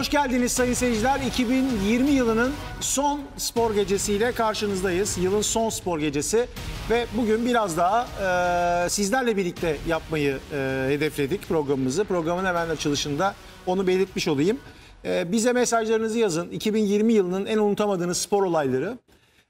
Hoş geldiniz sayın seyirciler. 2020 yılının son spor gecesiyle karşınızdayız. Yılın son spor gecesi ve bugün biraz daha e, sizlerle birlikte yapmayı e, hedefledik programımızı. Programın hemen açılışında onu belirtmiş olayım. E, bize mesajlarınızı yazın. 2020 yılının en unutamadığınız spor olayları.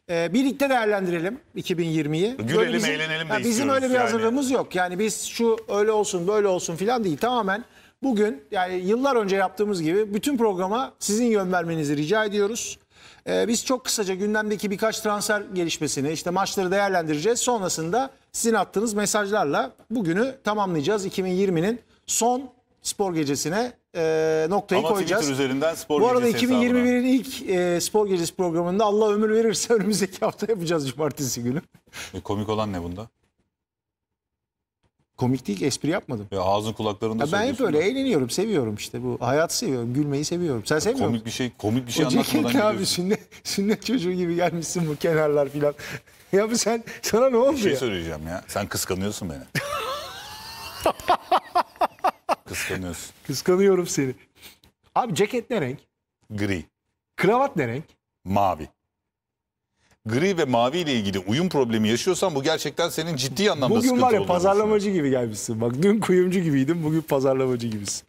E, birlikte değerlendirelim 2020'yi. Gülelim, bizim, eğlenelim de yani Bizim öyle bir yani. hazırlığımız yok. Yani biz şu öyle olsun böyle olsun filan değil. Tamamen Bugün yani yıllar önce yaptığımız gibi bütün programa sizin yön vermenizi rica ediyoruz. Ee, biz çok kısaca gündemdeki birkaç transfer gelişmesini işte maçları değerlendireceğiz. Sonrasında sizin attığınız mesajlarla bugünü tamamlayacağız. 2020'nin son spor gecesine e, noktayı Ama koyacağız. Twitter üzerinden spor Bu arada 2021'in ilk e, spor gecesi programında Allah ömür verirse önümüzdeki hafta yapacağız cumartesi günü. E, komik olan ne bunda? Komik değil ki espri yapmadım. Ya ağzın kulaklarında ya Ben hep öyle eğleniyorum, seviyorum işte bu. Hayatı seviyorum, gülmeyi seviyorum. Sen sevmiyor musun? Komik bir şey, komik bir şey o anlatmadan abi gidiyorsun. sünnet, sünnet çocuğu gibi gelmişsin bu kenarlar filan. ya bu sen, sana ne oldu Bir şey ya? söyleyeceğim ya. Sen kıskanıyorsun beni. kıskanıyorsun. Kıskanıyorum seni. Abi ceket ne renk? Gri. Kravat ne renk? Mavi gri ve mavi ile ilgili uyum problemi yaşıyorsan bu gerçekten senin ciddi anlamda bugün sıkıntı Bugün var ya pazarlamacı gibi gelmişsin. Bak dün kuyumcu gibiydim bugün pazarlamacı gibisin.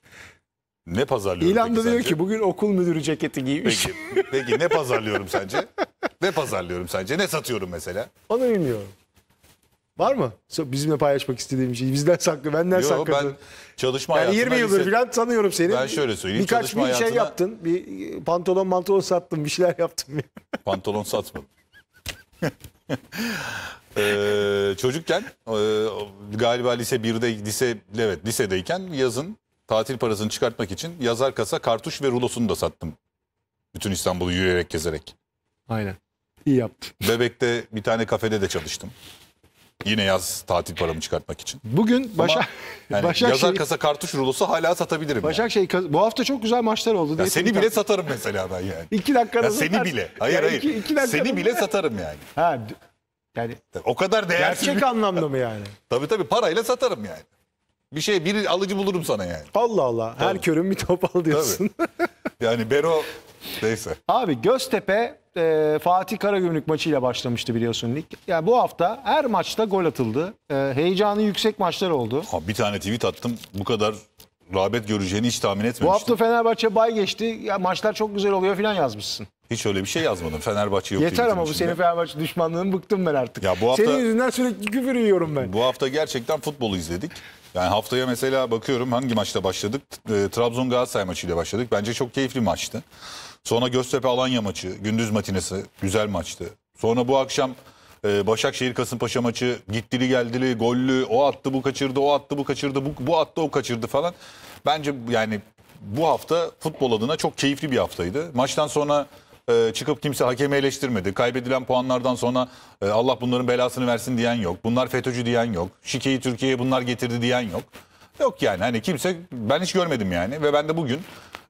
Ne pazarlıyorum İlan da diyor sence? ki bugün okul müdürü ceketi giymiş. Peki, peki ne pazarlıyorum sence? ne pazarlıyorum sence? Ne satıyorum mesela? Onu bilmiyorum. Var mı? Bizimle paylaşmak istediğim şey. Bizden saklı, benden Yo, saklı. Ben çalışma yani 20 yıldır lise... falan tanıyorum seni. Ben şöyle söyleyeyim. Birkaç bir şey hayatına... şey yaptın. Bir e, pantolon mantolon sattın, Bir şeyler yaptım. pantolon satmadım. ee, çocukken e, galiba lise 1'de lise evet lisedeyken yazın tatil parasını çıkartmak için yazar kasa kartuş ve rulosunu da sattım. Bütün İstanbul'u yürüyerek gezerek. Aynen. İyi yaptın. Bebek'te bir tane kafede de çalıştım. Yine yaz tatil paramı çıkartmak için. Bugün Başak, yani Başakşehir... Yazar kasa kartuş rulosu hala satabilirim. Başak yani. Şey bu hafta çok güzel maçlar oldu. ya seni bile satarım mesela ben yani. iki dakikada ya Seni bile. Hayır hayır. Iki, iki seni bile satarım yani. Ha, yani o kadar değerli. Gerçek anlamda mı yani? tabii tabii parayla satarım yani bir şey bir alıcı bulurum sana yani. Allah Allah. Tabii. Her körün bir top al diyorsun. Tabii. Yani ben o neyse. Abi Göztepe e, Fatih Karagümrük maçıyla başlamıştı biliyorsun lig. Yani bu hafta her maçta gol atıldı. E, heyecanı yüksek maçlar oldu. Ha, bir tane tweet attım. Bu kadar rağbet göreceğini hiç tahmin etmemiştim. Bu hafta Fenerbahçe bay geçti. Ya, maçlar çok güzel oluyor falan yazmışsın. Hiç öyle bir şey yazmadım. Fenerbahçe yok. Yeter ama bu içinde. senin Fenerbahçe düşmanlığın bıktım ben artık. Ya bu hafta, senin yüzünden sürekli küfür yiyorum ben. Bu hafta gerçekten futbolu izledik. Yani haftaya mesela bakıyorum hangi maçta başladık? E, Trabzon Galatasaray maçıyla başladık. Bence çok keyifli maçtı. Sonra Göztepe Alanya maçı, gündüz matinesi güzel maçtı. Sonra bu akşam e, Başakşehir Kasımpaşa maçı gittili geldili, gollü, o attı bu kaçırdı, o attı bu kaçırdı, bu, bu attı o kaçırdı falan. Bence yani bu hafta futbol adına çok keyifli bir haftaydı. Maçtan sonra e, çıkıp kimse hakemi eleştirmedi. Kaybedilen puanlardan sonra e, Allah bunların belasını versin diyen yok. Bunlar FETÖ'cü diyen yok. Şikeyi Türkiye'ye bunlar getirdi diyen yok. Yok yani hani kimse ben hiç görmedim yani ve ben de bugün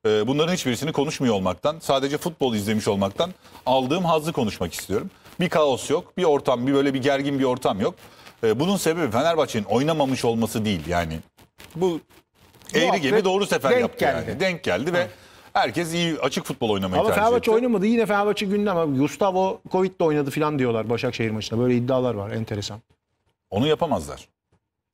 e, bunların hiçbirisini konuşmuyor olmaktan sadece futbol izlemiş olmaktan aldığım hazzı konuşmak istiyorum. Bir kaos yok, bir ortam, bir böyle bir gergin bir ortam yok. E, bunun sebebi Fenerbahçe'nin oynamamış olması değil yani. Bu eğri gemi doğru sefer denk yaptı geldi. yani. Denk geldi ve... Hı. Herkes iyi açık futbol oynamayı Ama tercih Fenerbahçe oynamadı. Yine Fenerbahçe gündem. Ama Gustavo Covid'le oynadı falan diyorlar Başakşehir maçında. Böyle iddialar var. Enteresan. Onu yapamazlar.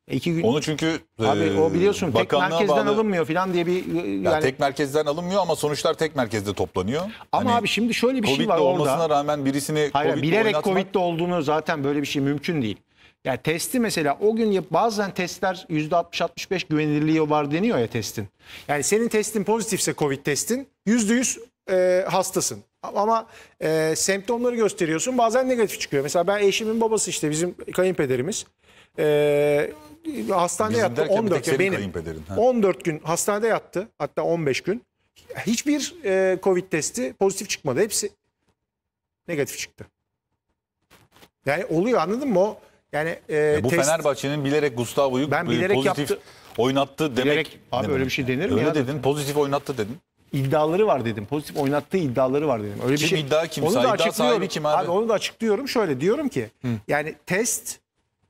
E gün... Onu çünkü Abi, e, o biliyorsun tek merkezden bağlı... alınmıyor falan diye bir e, yani... ya tek merkezden alınmıyor ama sonuçlar tek merkezde toplanıyor. Ama hani, abi şimdi şöyle bir COVID'de şey var olmasına orada. olmasına rağmen birisini Hayır, Covid'de bilerek oynatmak... Covid'de olduğunu zaten böyle bir şey mümkün değil. Yani testi mesela o gün bazen testler %60-65 güvenilirliği var deniyor ya testin. Yani senin testin pozitifse Covid testin %100 e, hastasın. Ama e, semptomları gösteriyorsun bazen negatif çıkıyor. Mesela ben eşimin babası işte bizim kayınpederimiz. E, hastanede bizim yattı 14 gün. Benim, ha. 14 gün hastanede yattı hatta 15 gün. Hiçbir e, Covid testi pozitif çıkmadı. Hepsi negatif çıktı. Yani oluyor anladın mı o? Yani e, ya e, bu test, Fenerbahçe'nin bilerek Gustavo'yu ben e, bilerek pozitif yaptı, oynattı demek. Bilerek, abi öyle bir şey denir mi? Öyle ya? dedin. Pozitif oynattı dedin. İddiaları var dedim. Pozitif oynattığı iddiaları var dedim. Öyle kim bir şey. iddia kimse? Onu da açıklıyorum. kim abi? abi? Onu da açıklıyorum. Şöyle diyorum ki Hı. yani test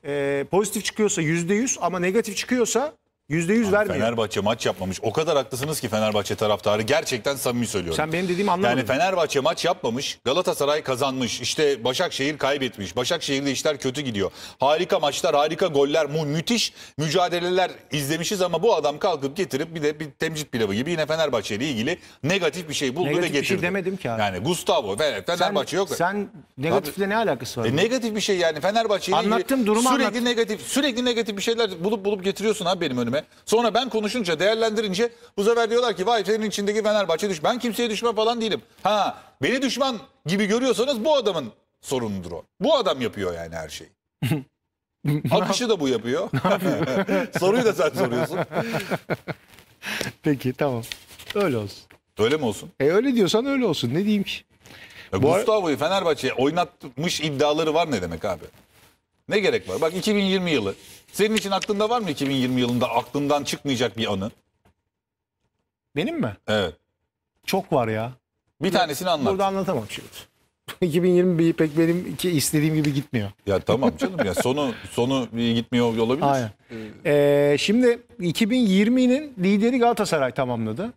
e, pozitif çıkıyorsa %100 ama negatif çıkıyorsa Yüzde yüz vermiyor. Fenerbahçe maç yapmamış. O kadar haklısınız ki Fenerbahçe taraftarı. Gerçekten samimi söylüyorum. Sen benim dediğimi anlamadın. Yani Fenerbahçe maç yapmamış. Galatasaray kazanmış. İşte Başakşehir kaybetmiş. Başakşehir'de işler kötü gidiyor. Harika maçlar, harika goller, mu müthiş mücadeleler izlemişiz ama bu adam kalkıp getirip bir de bir temcit pilavı gibi yine Fenerbahçe ile ilgili negatif bir şey buldu negatif ve getirdi. Negatif bir şey demedim ki abi. Yani Gustavo, Fenerbahçe sen, yok. Sen negatifle abi, ne alakası var? E, negatif bir şey yani Fenerbahçe ile ilgili. Anlattım durumu sürekli anlattım. negatif, sürekli negatif bir şeyler bulup bulup getiriyorsun abi benim önüme kendime. Sonra ben konuşunca değerlendirince bu sefer diyorlar ki vay senin içindeki Fenerbahçe düşman. Ben kimseye düşman falan değilim. Ha beni düşman gibi görüyorsanız bu adamın sorunudur o. Bu adam yapıyor yani her şeyi. Akışı da bu yapıyor. Soruyu da sen soruyorsun. Peki tamam. Öyle olsun. Öyle mi olsun? E öyle diyorsan öyle olsun. Ne diyeyim ki? Ya e, Bu Gustavo'yu Fenerbahçe'ye oynatmış iddiaları var ne demek abi? Ne gerek var? Bak 2020 yılı. Senin için aklında var mı 2020 yılında aklından çıkmayacak bir anı? Benim mi? Evet. Çok var ya. Bir tanesini anlat. Burada anlatamam şimdi. 2020 pek benim ki istediğim gibi gitmiyor. Ya tamam canım ya sonu sonu gitmiyor olabilir. Aynen. Ee, şimdi 2020'nin lideri Galatasaray tamamladı.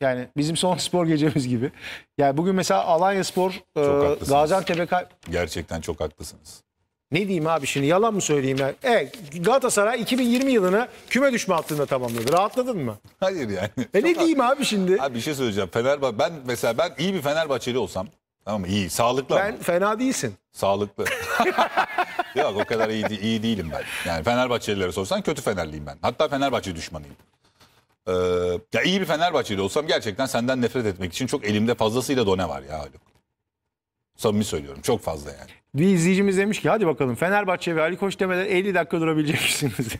Yani bizim son spor gecemiz gibi. Yani bugün mesela Alanya Spor e, haklısınız. Gaziantep'e kay- Gerçekten çok haklısınız. Ne diyeyim abi şimdi yalan mı söyleyeyim ya? E, Galatasaray 2020 yılını küme düşme hattında tamamladı. Rahatladın mı? Hayır yani. E ne diyeyim abi şimdi? Abi bir şey söyleyeceğim. Fenerbahçe ben mesela ben iyi bir Fenerbahçeli olsam tamam mı? İyi, sağlıklı ama. Ben fena değilsin. Sağlıklı. Yok o kadar iyi, iyi değilim ben. Yani Fenerbahçelilere sorsan kötü Fenerliyim ben. Hatta Fenerbahçe düşmanıyım. Ee, ya iyi bir Fenerbahçeli olsam gerçekten senden nefret etmek için çok elimde fazlasıyla done var ya Haluk. Samimi söylüyorum çok fazla yani. Bir izleyicimiz demiş ki hadi bakalım Fenerbahçe ve Ali Koç demeden 50 dakika durabilecek misiniz?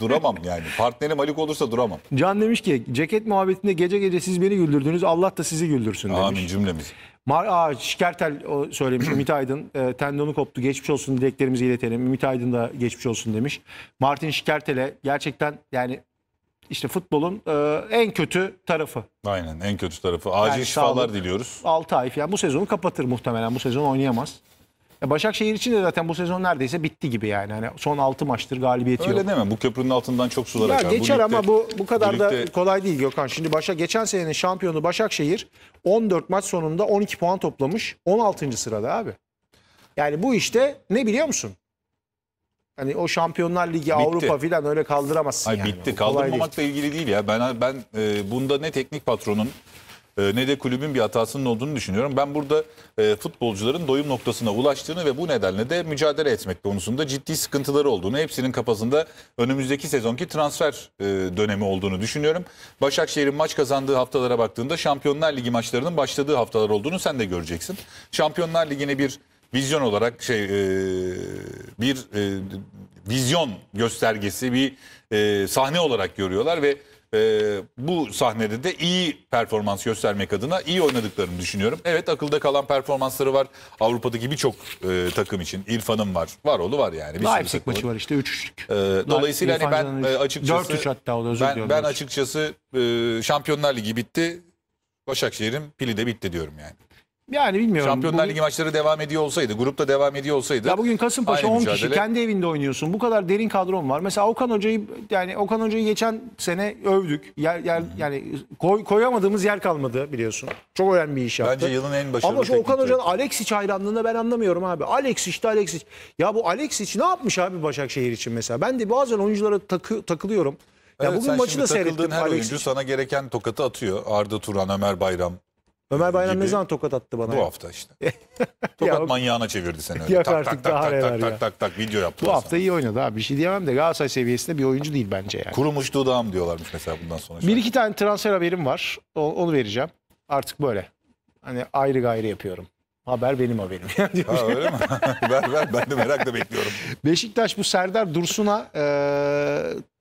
duramam yani. Partnerim Ali Koç olursa duramam. Can demiş ki ceket muhabbetinde gece gece siz beni güldürdünüz Allah da sizi güldürsün demiş. Amin cümlemiz. Mar Aa, Şikertel o söylemiş Ümit Aydın e, tendonu koptu geçmiş olsun dileklerimizi iletelim. Ümit Aydın da geçmiş olsun demiş. Martin Şikertel'e gerçekten yani işte futbolun e, en kötü tarafı. Aynen en kötü tarafı. Acil yani şifalar diliyoruz. 6 ay falan bu sezonu kapatır muhtemelen bu sezon oynayamaz. Başakşehir için de zaten bu sezon neredeyse bitti gibi yani. Hani son 6 maçtır galibiyeti Öyle yok. Öyle deme. Bu köprünün altından çok sular ya akar. Geçer bu ama bu bu kadar bu da kolay değil Gökhan. Şimdi başa geçen senenin şampiyonu Başakşehir 14 maç sonunda 12 puan toplamış. 16. sırada abi. Yani bu işte ne biliyor musun? Hani o Şampiyonlar Ligi, bitti. Avrupa filan öyle kaldıramazsın Hayır, yani. Bitti. Kaldırmamakla değil. ilgili değil ya. Ben ben e, bunda ne teknik patronun ee, ne de kulübün bir hatasının olduğunu düşünüyorum. Ben burada e, futbolcuların doyum noktasına ulaştığını ve bu nedenle de mücadele etmek konusunda ciddi sıkıntıları olduğunu, hepsinin kafasında önümüzdeki sezonki transfer e, dönemi olduğunu düşünüyorum. Başakşehir'in maç kazandığı haftalara baktığında Şampiyonlar Ligi maçlarının başladığı haftalar olduğunu sen de göreceksin. Şampiyonlar Ligi'ne bir vizyon olarak şey e, bir vizyon göstergesi, bir sahne olarak görüyorlar ve e, bu sahnede de iyi performans göstermek adına iyi oynadıklarını düşünüyorum. Evet akılda kalan performansları var. Avrupa'daki birçok e, takım için. İrfan'ın var. Var oğlu var yani. Bir Leipzig maçı var işte 3-3'lük. E, ee, dolayısıyla hani ben e, açıkçası... 4-3 hatta o özür ben, ben açıkçası e, Şampiyonlar Ligi bitti. Başakşehir'in pili de bitti diyorum yani. Yani bilmiyorum. Şampiyonlar bugün... Ligi maçları devam ediyor olsaydı, grupta devam ediyor olsaydı. Ya bugün Kasımpaşa 10 mücadele. kişi kendi evinde oynuyorsun. Bu kadar derin kadron var. Mesela Okan Hoca'yı yani Okan Hoca'yı geçen sene övdük. Yer, yer yani koy, koyamadığımız yer kalmadı biliyorsun. Çok önemli bir iş yaptı. Bence yılın en başarılı Ama şu Okan Hoca'nın Alexis hayranlığını ben anlamıyorum abi. Alexis işte Alexis. Ya bu Alexis ne yapmış abi Başakşehir için mesela? Ben de bazen oyunculara takı, takılıyorum. Ya evet, bugün maçı da seyrettim. her Alexic. oyuncu sana gereken tokatı atıyor. Arda Turan, Ömer Bayram, Ömer Bayram gibi. ne zaman tokat attı bana? Bu hafta işte. tokat ya, manyağına çevirdi seni öyle. Yok tak, artık tak, daha tak, tak, tak, tak, tak, video yaptı. Bu hafta sana. iyi oynadı abi. Bir şey diyemem de Galatasaray seviyesinde bir oyuncu değil bence yani. Kurumuş dudağım diyorlarmış mesela bundan sonra. Bir iki tane transfer haberim var. onu vereceğim. Artık böyle. Hani ayrı gayrı yapıyorum. Haber benim haberim. ha, öyle mi? ver ver ben de merakla bekliyorum. Beşiktaş bu Serdar Dursun'a e,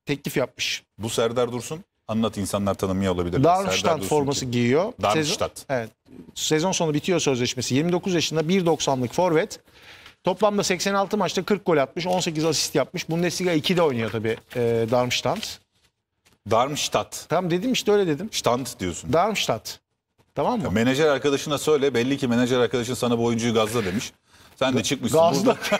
teklif yapmış. Bu Serdar Dursun? Anlat insanlar tanımıyor olabilir. Darmstadt forması giyiyor. Darmstadt. Sezon, evet. Sezon sonu bitiyor sözleşmesi. 29 yaşında 1.90'lık forvet. Toplamda 86 maçta 40 gol atmış, 18 asist yapmış. Bundesliga 2'de oynuyor tabii e, Darmstadt. Darmstadt. Tam dedim işte öyle dedim. Stand diyorsun. Darmstadt. Tamam mı? Ya menajer arkadaşına söyle belli ki menajer arkadaşın sana bu oyuncuyu gazla demiş. Sen de çıkmışsın Gazla. burada.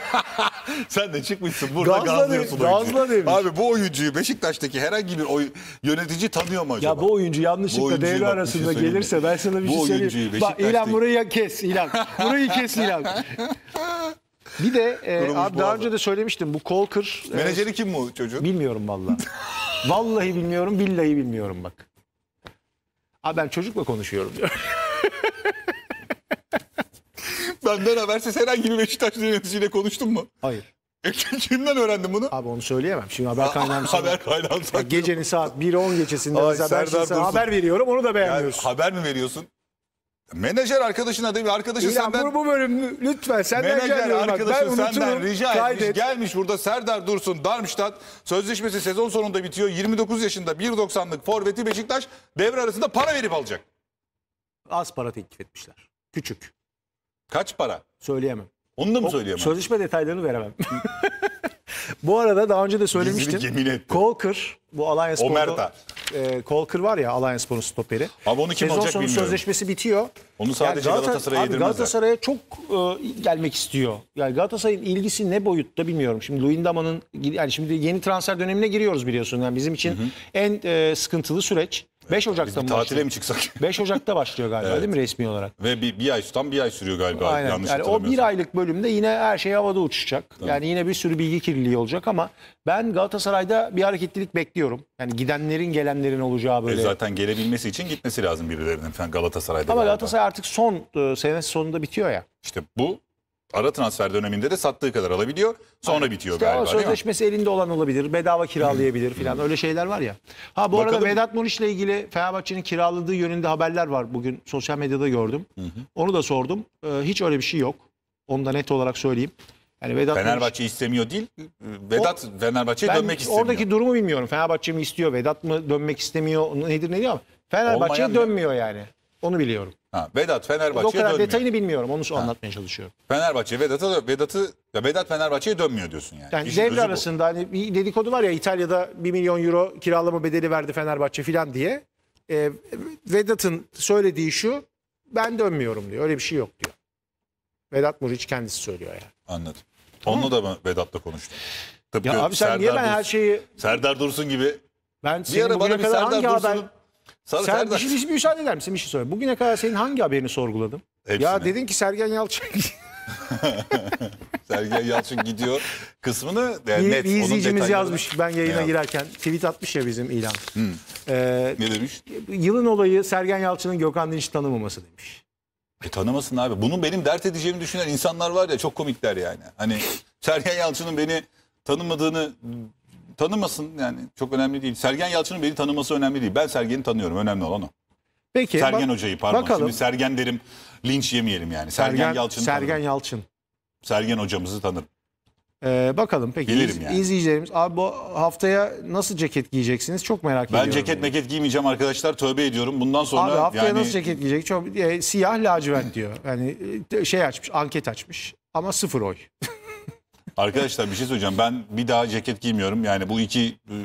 Sen de çıkmışsın burada Gazla gazlıyorsun demiş, Gazla demiş. Abi bu oyuncuyu Beşiktaş'taki herhangi bir oy- yönetici tanıyor mu acaba? Ya bu oyuncu Bu yanlışlıkla oyuncuyu devre bak, bir şey arasında gelirse ben sana bir Bu şey söyleyeyim. oyuncuyu Bak Beşiktaş'ta- İlhan burayı kes İlhan. Burayı kes İlhan. Bir de e, abi daha önce de söylemiştim bu Colker e, kim bu çocuğun? bilmiyorum vallahi. vallahi bilmiyorum billahi bilmiyorum bak. Abi ben çocukla konuşuyorum diyor. Benden habersiz herhangi bir beşiktaş yöneticiyle konuştun mu? Hayır. E, kimden öğrendin bunu? Abi onu söyleyemem. Şimdi haber kaynağım sana. haber kaynağım sana. Gecenin saat 1.10 geçesinde Ay, haber, haber veriyorum onu da beğenmiyorsun. Yani, haber mi veriyorsun? Menajer arkadaşına değil mi? Arkadaşın İlhan, senden... Bu bölüm lütfen senden Menajer arkadaşın ben senden rica kaydet. Gelmiş burada Serdar Dursun Darmstadt sözleşmesi sezon sonunda bitiyor. 29 yaşında 1.90'lık forveti Beşiktaş devre arasında para verip alacak. Az para teklif etmişler. Küçük. Kaç para? Söyleyemem. Onu da mı söyleyemem? Sözleşme detaylarını veremem. bu arada daha önce de söylemiştim. Kolkır bu Alliance Spor'da. E, Kolkır var ya Alliance Spor'un stoperi. Abi onu kim Sezon alacak bilmiyorum. sözleşmesi bitiyor. Onu sadece yani Galatasaray'a yedirmezler. Galatasaray'a çok e, gelmek istiyor. Yani Galatasaray'ın ilgisi ne boyutta bilmiyorum. Şimdi Louis Dama'nın yani şimdi yeni transfer dönemine giriyoruz biliyorsun. Yani bizim için hı hı. en e, sıkıntılı süreç. 5 Ocak'ta mı? Bir tatile mi çıksak? 5 Ocak'ta başlıyor galiba evet. değil mi resmi olarak? Ve bir, bir ay tam bir ay sürüyor galiba. Aynen. Yanlış yani o bir aylık bölümde yine her şey havada uçacak. Tamam. Yani yine bir sürü bilgi kirliliği olacak ama ben Galatasaray'da bir hareketlilik bekliyorum. Yani gidenlerin gelenlerin olacağı e, böyle. E zaten gelebilmesi için gitmesi lazım birilerinin falan Galatasaray'da. Ama galiba. Galatasaray artık son e, sene sonunda bitiyor ya. İşte bu ara transfer döneminde de sattığı kadar alabiliyor. Sonra Aynen. bitiyor işte galiba. O sözleşmesi elinde olan olabilir. Bedava kiralayabilir hmm. filan. Öyle şeyler var ya. Ha bu Bakalım. arada Vedat Muriç'le ilgili Fenerbahçe'nin kiraladığı yönünde haberler var. Bugün sosyal medyada gördüm. Hı Onu da sordum. Ee, hiç öyle bir şey yok. Onu da net olarak söyleyeyim. Yani Vedat Fenerbahçe Muriç... istemiyor değil. Vedat o, Fenerbahçe'ye dönmek istemiyor. Oradaki durumu bilmiyorum. Fenerbahçe mi istiyor, Vedat mı dönmek istemiyor nedir ne diyor ama Fenerbahçe'ye dönmüyor yani. Onu biliyorum. Ha, Vedat Fenerbahçe'ye dönmüyor. O kadar detayını bilmiyorum. Onu ha. anlatmaya çalışıyorum. Fenerbahçe Vedat'a Vedat'ı ya Vedat Fenerbahçe'ye dönmüyor diyorsun yani. Yani İşin devre arasında hani bir dedikodu var ya İtalya'da 1 milyon euro kiralama bedeli verdi Fenerbahçe filan diye. E, Vedat'ın söylediği şu ben dönmüyorum diyor. Öyle bir şey yok diyor. Vedat Muriç kendisi söylüyor yani. Anladım. Onunla da mı Vedat'la konuştum? Tıpkı ya abi sen Serdar niye ben her şeyi... Serdar Dursun gibi ben bir ara bana bir Serdar Dursun'un Sarı Sen bir, şey- bir, şey müsaade eder misin bir şey söyle. Bugüne kadar senin hangi haberini sorguladım? Hepsini. Ya dedin ki Sergen Yalçın. Sergen Yalçın gidiyor kısmını e, net. bir onun izleyicimiz yazmış ben yayına Ne girerken. Tweet atmış ya bizim ilan. Ee, Ne demiş? yılın olayı Sergen Yalçın'ın Gökhan Dinç'i tanımaması demiş. E tanımasın abi. Bunun benim dert edeceğimi düşünen insanlar var ya çok komikler yani. Hani Sergen Yalçın'ın beni tanımadığını tanımasın yani çok önemli değil. Sergen Yalçın'ın beni tanıması önemli değil. Ben Sergen'i tanıyorum. Önemli olan o. Peki. Sergen bak, Hoca'yı pardon. Bakalım. Şimdi Sergen derim linç yemeyelim yani. Sergen, Sergen Yalçın'ı Sergen tanırım. Yalçın. Sergen hocamızı tanırım. Ee, bakalım peki Gelirim yani. izleyicilerimiz abi bu haftaya nasıl ceket giyeceksiniz çok merak ben ediyorum. Ben ceket meket giymeyeceğim arkadaşlar tövbe ediyorum bundan sonra. Abi haftaya yani... nasıl ceket giyecek çok, e, siyah lacivert diyor yani e, şey açmış anket açmış ama sıfır oy. Arkadaşlar bir şey söyleyeceğim. Ben bir daha ceket giymiyorum. Yani bu iki e,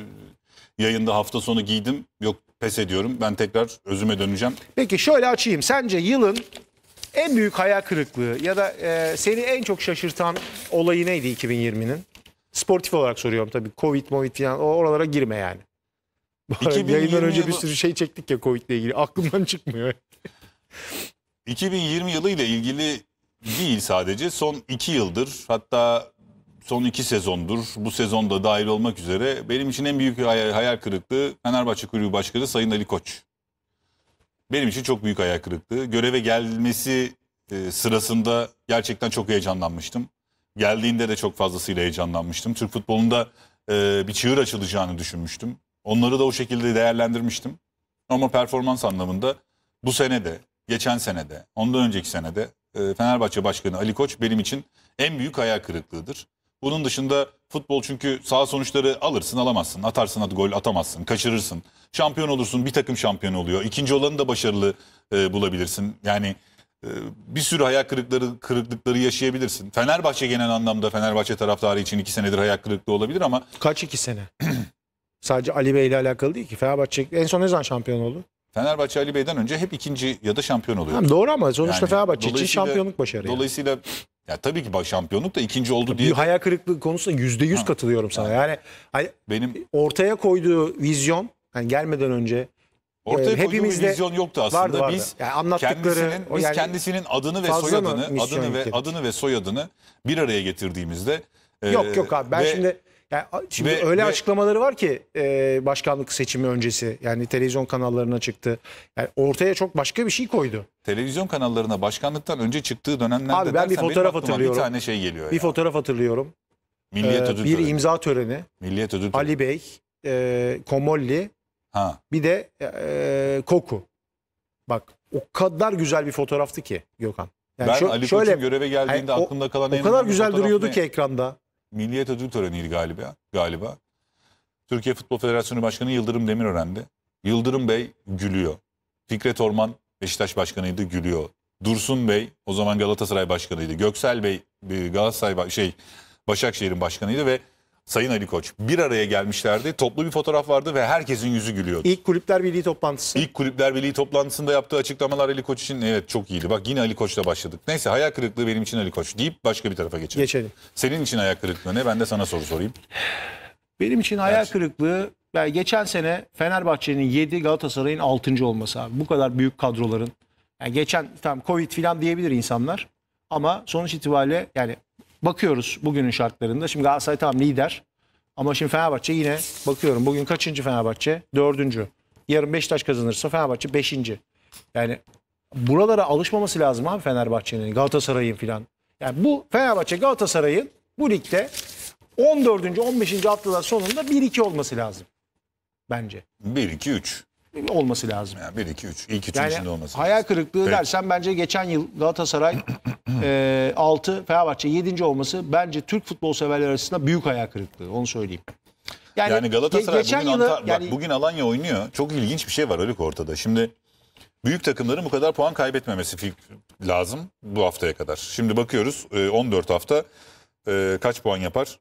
yayında hafta sonu giydim. Yok pes ediyorum. Ben tekrar özüme döneceğim. Peki şöyle açayım. Sence yılın en büyük hayal kırıklığı ya da e, seni en çok şaşırtan olayı neydi 2020'nin? Sportif olarak soruyorum tabii. Covid, Covid falan oralara girme yani. Yayından önce bir sürü şey çektik ya Covid ile ilgili. Aklımdan çıkmıyor. 2020 yılı ile ilgili değil sadece son iki yıldır hatta son iki sezondur bu sezonda dahil olmak üzere benim için en büyük hayal, kırıklığı Fenerbahçe Kulübü Başkanı Sayın Ali Koç. Benim için çok büyük hayal kırıklığı. Göreve gelmesi e, sırasında gerçekten çok heyecanlanmıştım. Geldiğinde de çok fazlasıyla heyecanlanmıştım. Türk futbolunda e, bir çığır açılacağını düşünmüştüm. Onları da o şekilde değerlendirmiştim. Ama performans anlamında bu sene de, geçen sene de, ondan önceki sene de e, Fenerbahçe Başkanı Ali Koç benim için en büyük hayal kırıklığıdır. Bunun dışında futbol çünkü sağ sonuçları alırsın alamazsın. Atarsın at gol atamazsın. Kaçırırsın. Şampiyon olursun bir takım şampiyon oluyor. İkinci olanı da başarılı e, bulabilirsin. Yani e, bir sürü hayal kırıkları, kırıklıkları yaşayabilirsin. Fenerbahçe genel anlamda Fenerbahçe taraftarı için iki senedir hayal kırıklığı olabilir ama. Kaç iki sene? Sadece Ali Bey ile alakalı değil ki. Fenerbahçe en son ne zaman şampiyon oldu? Fenerbahçe Ali Bey'den önce hep ikinci ya da şampiyon oluyor. Tamam, doğru ama sonuçta yani, Fenerbahçe için şampiyonluk başarı. Dolayısıyla yani. Ya tabii ki baş şampiyonluk da ikinci oldu diye. Bir hayal kırıklığı konusunda yüzde yüz katılıyorum sana. Yani, yani benim ortaya koyduğu vizyon yani gelmeden önce e, Ortaya e, koyduğu vizyon yoktu aslında. Vardı, vardı. Biz yani anlattıkları kendisinin biz yani kendisinin adını ve soyadını, adını ve adını ve soyadını bir araya getirdiğimizde e, Yok e, yok abi ben ve, şimdi yani şimdi ve, öyle ve... açıklamaları var ki e, başkanlık seçimi öncesi yani televizyon kanallarına çıktı. Yani ortaya çok başka bir şey koydu. Televizyon kanallarına başkanlıktan önce çıktığı dönemlerde Abi ben bir fotoğraf hatırlıyorum. Bir tane şey geliyor. Bir ya. fotoğraf hatırlıyorum. Milliyet ee, ödül bir töreni. imza töreni. Milliyet ödül Ali Bey, e, Komolli, ha. bir de e, Koku. Bak o kadar güzel bir fotoğraftı ki Gökhan. Yani ben şö Ali şöyle, Koç'un göreve geldiğinde yani, aklımda kalan o, en O kadar güzel duruyordu ne? ki ekranda. Milliyet ödül töreniydi galiba. galiba. Türkiye Futbol Federasyonu Başkanı Yıldırım Demirören'di. Yıldırım Bey gülüyor. Fikret Orman Beşiktaş Başkanıydı gülüyor. Dursun Bey o zaman Galatasaray Başkanıydı. Göksel Bey e, Galatasaray şey Başakşehir'in başkanıydı ve Sayın Ali Koç bir araya gelmişlerdi. Toplu bir fotoğraf vardı ve herkesin yüzü gülüyordu. İlk Kulüpler Birliği toplantısı. İlk Kulüpler Birliği toplantısında yaptığı açıklamalar Ali Koç için evet çok iyiydi. Bak yine Ali Koç'la başladık. Neyse hayal kırıklığı benim için Ali Koç deyip başka bir tarafa geçelim. Geçelim. Senin için hayal kırıklığı ne? Ben de sana soru sorayım. Benim için hayal evet. kırıklığı yani geçen sene Fenerbahçe'nin 7 Galatasaray'ın 6. olması abi. Bu kadar büyük kadroların. Yani geçen tam Covid falan diyebilir insanlar. Ama sonuç itibariyle yani bakıyoruz bugünün şartlarında. Şimdi Galatasaray tam lider. Ama şimdi Fenerbahçe yine bakıyorum bugün kaçıncı Fenerbahçe? Dördüncü. Yarın Beşiktaş kazanırsa Fenerbahçe beşinci. Yani buralara alışmaması lazım abi Fenerbahçe'nin, Galatasaray'ın filan. Yani bu Fenerbahçe Galatasaray'ın bu ligde 14. 15. haftalar sonunda 1-2 olması lazım. Bence. 1-2-3 olması lazım. Yani 1 2 3 ilk 3 yani içinde olması. Hayal kırıklığı Peki. dersen bence geçen yıl Galatasaray e, 6 Fenerbahçe 7. olması bence Türk futbol severler arasında büyük hayal kırıklığı onu söyleyeyim. Yani, yani Galatasaray geçen bugün, yılı, Antal yani... Bak, bugün Alanya oynuyor. Çok ilginç bir şey var Ölük ortada. Şimdi büyük takımların bu kadar puan kaybetmemesi lazım bu haftaya kadar. Şimdi bakıyoruz 14 e, hafta e, kaç puan yapar?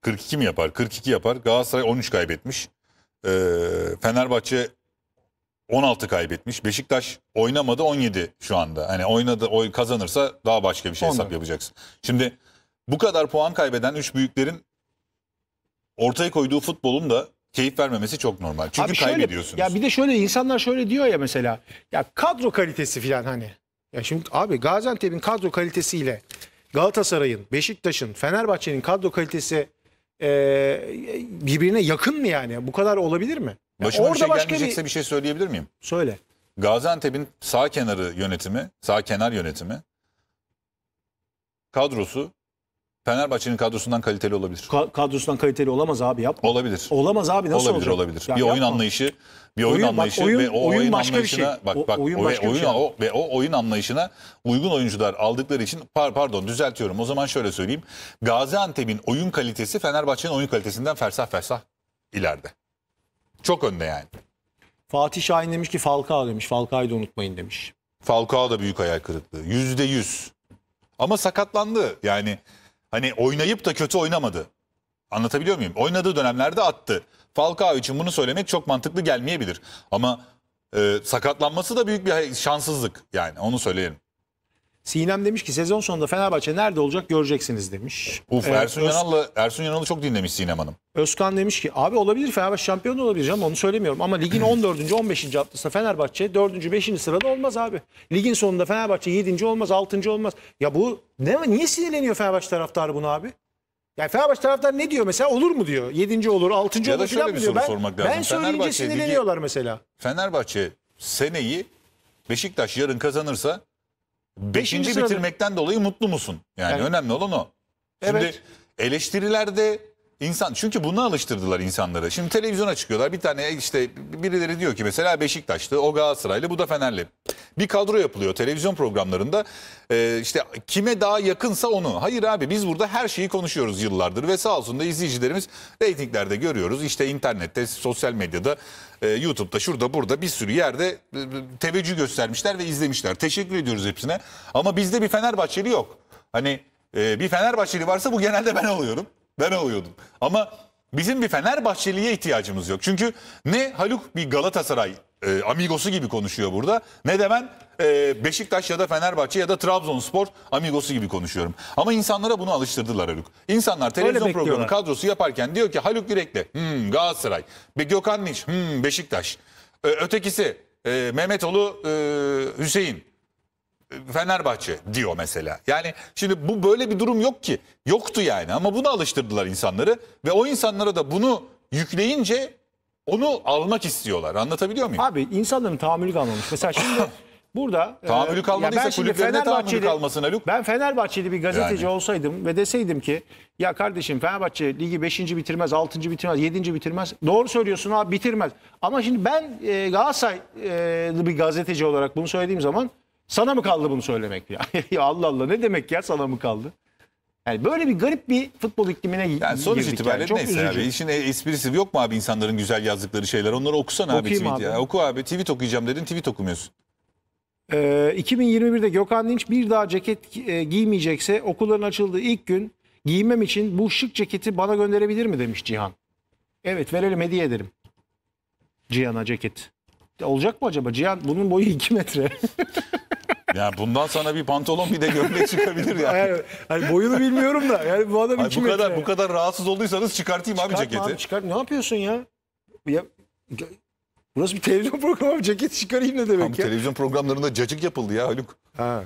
42 mi yapar? 42 yapar. Galatasaray 13 kaybetmiş e, Fenerbahçe 16 kaybetmiş. Beşiktaş oynamadı 17 şu anda. Hani oynadı oy kazanırsa daha başka bir şey hesap yapacaksın. Şimdi bu kadar puan kaybeden 3 büyüklerin ortaya koyduğu futbolun da keyif vermemesi çok normal. Çünkü Abi şöyle, kaybediyorsunuz. Ya bir de şöyle insanlar şöyle diyor ya mesela ya kadro kalitesi filan hani. Ya şimdi abi Gaziantep'in kadro kalitesiyle Galatasaray'ın, Beşiktaş'ın, Fenerbahçe'nin kadro kalitesi e, birbirine yakın mı yani? Bu kadar olabilir mi? Yani Başıma bir şey gelmeyecekse bir... bir şey söyleyebilir miyim? Söyle. Gaziantep'in sağ kenarı yönetimi, sağ kenar yönetimi kadrosu Fenerbahçe'nin kadrosundan kaliteli olabilir. Ka kadrosundan kaliteli olamaz abi yap. Olabilir. Olamaz abi nasıl olabilir? Olabilir olabilir. Ya bir yapma. oyun anlayışı, bir oyun, oyun anlayışı bak, oyun, ve o oyun, oyun başka bir şey. Bak bak o, oyun e, başka ve, oyun, şey. o, ve o oyun anlayışına uygun oyuncular aldıkları için par, pardon düzeltiyorum. O zaman şöyle söyleyeyim. Gaziantep'in oyun kalitesi Fenerbahçe'nin oyun kalitesinden fersah fersah ileride. Çok önde yani. Fatih Şahin demiş ki Falcao demiş. Falcao'yu da unutmayın demiş. Falcao da büyük hayal kırıklığı. Yüzde yüz. Ama sakatlandı. Yani hani oynayıp da kötü oynamadı. Anlatabiliyor muyum? Oynadığı dönemlerde attı. Falcao için bunu söylemek çok mantıklı gelmeyebilir. Ama e, sakatlanması da büyük bir şanssızlık yani onu söyleyelim. Sinem demiş ki sezon sonunda Fenerbahçe nerede olacak göreceksiniz demiş. Uf, ee, Ersun, Öz- Ersun Yanal'ı çok dinlemiş Sinem Hanım. Özkan demiş ki abi olabilir Fenerbahçe şampiyon da olabilir canım onu söylemiyorum. Ama ligin 14. 15. haftasında Fenerbahçe 4. 5. sırada olmaz abi. Ligin sonunda Fenerbahçe 7. olmaz 6. olmaz. Ya bu ne, niye sinirleniyor Fenerbahçe taraftarı bunu abi? Yani Fenerbahçe taraftarı ne diyor mesela olur mu diyor. 7. olur 6. olur Ya da şöyle bir soru Ben, sormak lazım. ben söyleyince Fenerbahçe ligi- mesela. Fenerbahçe seneyi Beşiktaş yarın kazanırsa Beşinci bitirmekten dolayı mutlu musun? Yani, Evet. önemli olan o. Şimdi Evet. eleştirilerde İnsan çünkü bunu alıştırdılar insanlara. Şimdi televizyona çıkıyorlar bir tane işte birileri diyor ki mesela Beşiktaş'tı, o Galatasaraylı, bu da Fenerli. Bir kadro yapılıyor televizyon programlarında ee, işte kime daha yakınsa onu. Hayır abi biz burada her şeyi konuşuyoruz yıllardır ve sağ olsun da izleyicilerimiz reytinglerde görüyoruz. İşte internette, sosyal medyada, e, YouTube'da, şurada, burada bir sürü yerde e, e teveccüh göstermişler ve izlemişler. Teşekkür ediyoruz hepsine ama bizde bir Fenerbahçeli yok. Hani e, bir Fenerbahçeli varsa bu genelde ben oluyorum. Ben alıyordum. Ama bizim bir Fenerbahçeli'ye ihtiyacımız yok. Çünkü ne Haluk bir Galatasaray e, amigosu gibi konuşuyor burada. Ne de ben e, Beşiktaş ya da Fenerbahçe ya da Trabzonspor amigosu gibi konuşuyorum. Ama insanlara bunu alıştırdılar Haluk. İnsanlar televizyon programı kadrosu yaparken diyor ki Haluk Yürekli hmm, Galatasaray, Be Gökhan Niş hmm, Beşiktaş, e, ötekisi e, Mehmetoğlu e, Hüseyin. Fenerbahçe diyor mesela. Yani şimdi bu böyle bir durum yok ki. Yoktu yani ama bunu alıştırdılar insanları ve o insanlara da bunu yükleyince onu almak istiyorlar. Anlatabiliyor muyum? Abi insanların tahammülü kalmamış. Mesela şimdi burada e, tahammülü kalmadıysa kulüplerine tahammülü kalmasın Haluk. Ben Fenerbahçeli bir gazeteci yani. olsaydım ve deseydim ki ya kardeşim Fenerbahçe ligi 5. bitirmez, 6. bitirmez, 7. bitirmez. Doğru söylüyorsun abi bitirmez. Ama şimdi ben e, Galatasaraylı bir gazeteci olarak bunu söylediğim zaman sana mı kaldı bunu söylemek ya? ya Allah Allah ne demek ya sana mı kaldı? Yani böyle bir garip bir futbol iklimine yani sonuç itibariyle yani. neyse üzücü. abi. İşin esprisi yok mu abi insanların güzel yazdıkları şeyler? Onları okusana abi Okuyayım tweet abi. ya. Oku abi tweet okuyacağım dedin tweet okumuyorsun. Ee, 2021'de Gökhan Dinç bir daha ceket e, giymeyecekse okulların açıldığı ilk gün giymem için bu şık ceketi bana gönderebilir mi demiş Cihan. Evet verelim hediye ederim. Cihan'a ceket. Olacak mı acaba? Cihan bunun boyu 2 metre. Yani bundan sonra bir pantolon bir de gömlek çıkabilir yani. yani, yani boyunu bilmiyorum da. Yani bu adam Hayır, bu kadar metre. bu kadar rahatsız olduysanız çıkartayım Çıkartma abi ceketi. Abi, çıkart. Ne yapıyorsun ya? ya Burası bir televizyon programı ceket çıkarayım ne demek Abi, ya? Televizyon programlarında cacık yapıldı ya Haluk. Ha.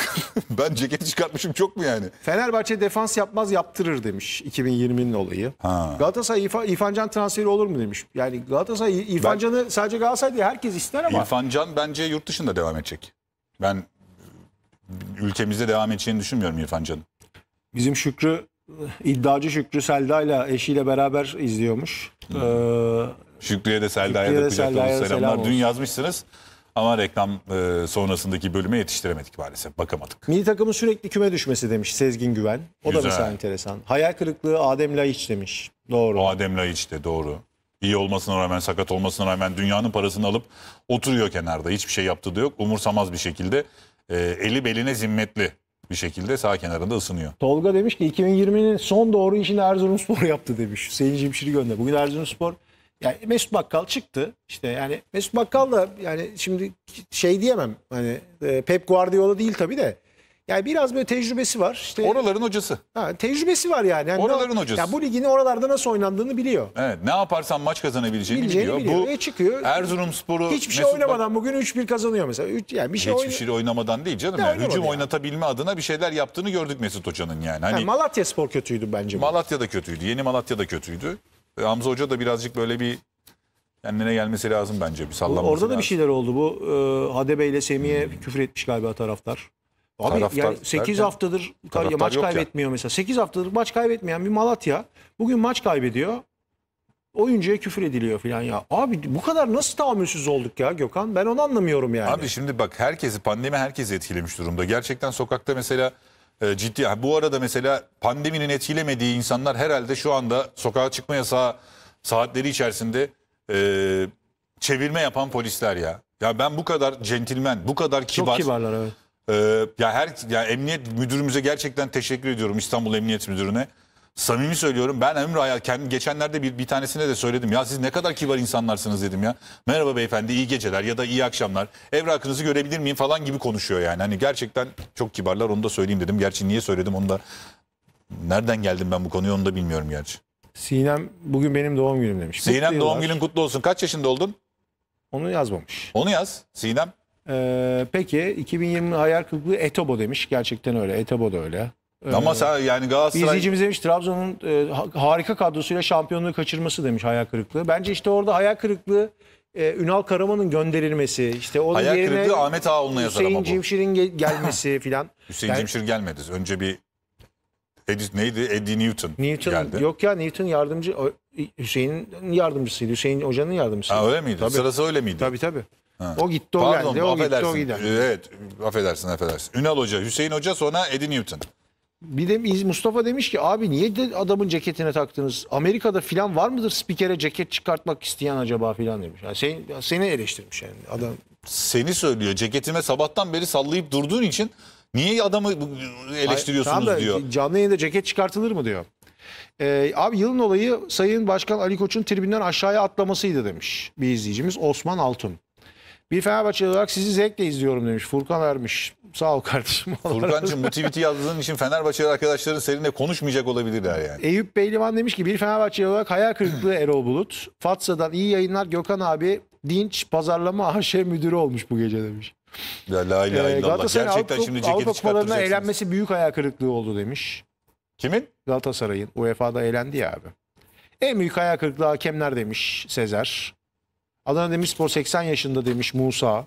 ben ceketi çıkartmışım çok mu yani? Fenerbahçe defans yapmaz yaptırır demiş 2020'nin olayı. Ha. Galatasaray İrfa, İrfan Can transferi olur mu demiş. Yani Galatasaray İrfan ben, sadece Galatasaray değil herkes ister ama. İrfan bence yurt dışında devam edecek. Ben ülkemizde devam edeceğini düşünmüyorum İrfan Can'ın. Bizim Şükrü iddiacı Şükrü Selda ile eşiyle beraber izliyormuş. Hmm. Ee, Şükrü'ye de Selda'ya da kucaklarınız selamlar. Selam Dün yazmışsınız ama reklam e, sonrasındaki bölüme yetiştiremedik maalesef. Bakamadık. Milli takımın sürekli küme düşmesi demiş Sezgin Güven. O Güzel. da mesela enteresan. Hayal kırıklığı Adem Laiç demiş. Doğru. Adem Laiç de doğru iyi olmasına rağmen, sakat olmasına rağmen dünyanın parasını alıp oturuyor kenarda. Hiçbir şey yaptığı da yok. Umursamaz bir şekilde e, eli beline zimmetli bir şekilde sağ kenarında ısınıyor. Tolga demiş ki 2020'nin son doğru işini Erzurumspor yaptı demiş. Sayın Cimşir'i gönder. Bugün Erzurumspor yani Mesut Bakkal çıktı. İşte yani Mesut Bakkal da yani şimdi şey diyemem. Hani e, Pep Guardiola değil tabii de yani biraz böyle tecrübesi var. İşte, Oraların hocası. Ha, tecrübesi var yani. yani Oraların ne, hocası. Ya bu ligin oralarda nasıl oynandığını biliyor. Evet ne yaparsan maç kazanabileceğini Bileceğini biliyor. biliyor. Bu e, çıkıyor. Erzurumspor'u hiçbir şey Mesut oynamadan bugün 3-1 kazanıyor mesela. Üç, yani bir şey hiçbir oyn... şey oynamadan değil canım. Ne hücum ya. oynatabilme adına bir şeyler yaptığını gördük Mesut Hoca'nın yani. Hani... yani Malatya Spor kötüydü bence. Malatya da kötüydü. Yeni Malatya da kötüydü. E, Hamza Hoca da birazcık böyle bir kendine gelmesi lazım bence bir sallanması Orada da lazım. bir şeyler oldu bu. E, Hade Bey ile Semih'e hmm. küfür etmiş galiba taraftar. Abi taraftar, yani 8 haftadır haftadır maç kaybetmiyor ya. mesela. 8 haftadır maç kaybetmeyen bir Malatya bugün maç kaybediyor. Oyuncuya küfür ediliyor falan ya. Abi bu kadar nasıl tahammülsüz olduk ya Gökhan? Ben onu anlamıyorum yani. Abi şimdi bak herkesi pandemi herkesi etkilemiş durumda. Gerçekten sokakta mesela e, ciddi. Bu arada mesela pandeminin etkilemediği insanlar herhalde şu anda sokağa çıkma yasağı saatleri içerisinde e, çevirme yapan polisler ya. Ya ben bu kadar centilmen, bu kadar kibar. Çok kibarlar evet. Ee, ya her ya emniyet müdürümüze gerçekten teşekkür ediyorum İstanbul Emniyet Müdürüne. Samimi söylüyorum ben Emre Hayal kendim geçenlerde bir, bir tanesine de söyledim. Ya siz ne kadar kibar insanlarsınız dedim ya. Merhaba beyefendi iyi geceler ya da iyi akşamlar. Evrakınızı görebilir miyim falan gibi konuşuyor yani. Hani gerçekten çok kibarlar onu da söyleyeyim dedim. Gerçi niye söyledim onu da nereden geldim ben bu konuyu onu da bilmiyorum gerçi. Sinem bugün benim doğum günüm demiş. Sinem doğum günün kutlu olsun. Kaç yaşında oldun? Onu yazmamış. Onu yaz Sinem. Ee, peki 2020 hayal kırıklığı Etobo demiş. Gerçekten öyle. Etobo da öyle. Ee, Ama sen yani Bir Galatasaray izleyicimiz demiş Trabzon'un e, harika kadrosuyla şampiyonluğu kaçırması demiş hayal kırıklığı. Bence işte orada hayal kırıklığı e, Ünal Karaman'ın gönderilmesi, işte onun hayal yerine kırıklığı Ahmet Ağaoğlu'na yazar Hüseyin ama bu. Cimşir'in ge- gelmesi filan. Hüseyin Yani Cimşir gelmedi. Önce bir Eddie, neydi? Eddie Newton, Newton geldi. yok ya Newton yardımcı o- Hüseyin'in yardımcısıydı. Hüseyin Hoca'nın yardımcısıydı. Ha, öyle miydi? Tabii. Sırası öyle miydi? Tabii tabii. Ha. O gitti o Pardon, geldi. O gitti o gider. Evet affedersin affedersin. Ünal Hoca, Hüseyin Hoca sonra Eddie Newton. Bir de Mustafa demiş ki abi niye de adamın ceketine taktınız? Amerika'da filan var mıdır spikere ceket çıkartmak isteyen acaba filan demiş. Yani seni, seni eleştirmiş yani adam. Seni söylüyor ceketime sabahtan beri sallayıp durduğun için niye adamı eleştiriyorsunuz Hayır, tamam diyor. Canlı yayında ceket çıkartılır mı diyor. Ee, abi yılın olayı Sayın Başkan Ali Koç'un tribünden aşağıya atlamasıydı demiş bir izleyicimiz Osman Altun. Bir Fenerbahçe olarak sizi zevkle izliyorum demiş. Furkan Ermiş. Sağ ol kardeşim. Furkan'cığım bu tweet'i yazdığın için Fenerbahçeli arkadaşların seninle konuşmayacak olabilirler yani. Eyüp Beyliman demiş ki bir Fenerbahçe olarak hayal kırıklığı Erol Bulut. Fatsa'dan iyi yayınlar Gökhan abi. Dinç pazarlama AŞ müdürü olmuş bu gece demiş. Ya la ilahe ee, illallah. Gerçekten Avrupa, şimdi ceketi Avrupa kupalarına eğlenmesi büyük hayal kırıklığı oldu demiş. Kimin? Galatasaray'ın. UEFA'da eğlendi ya abi. En büyük hayal kırıklığı hakemler demiş Sezer. Adana Demirspor 80 yaşında demiş Musa.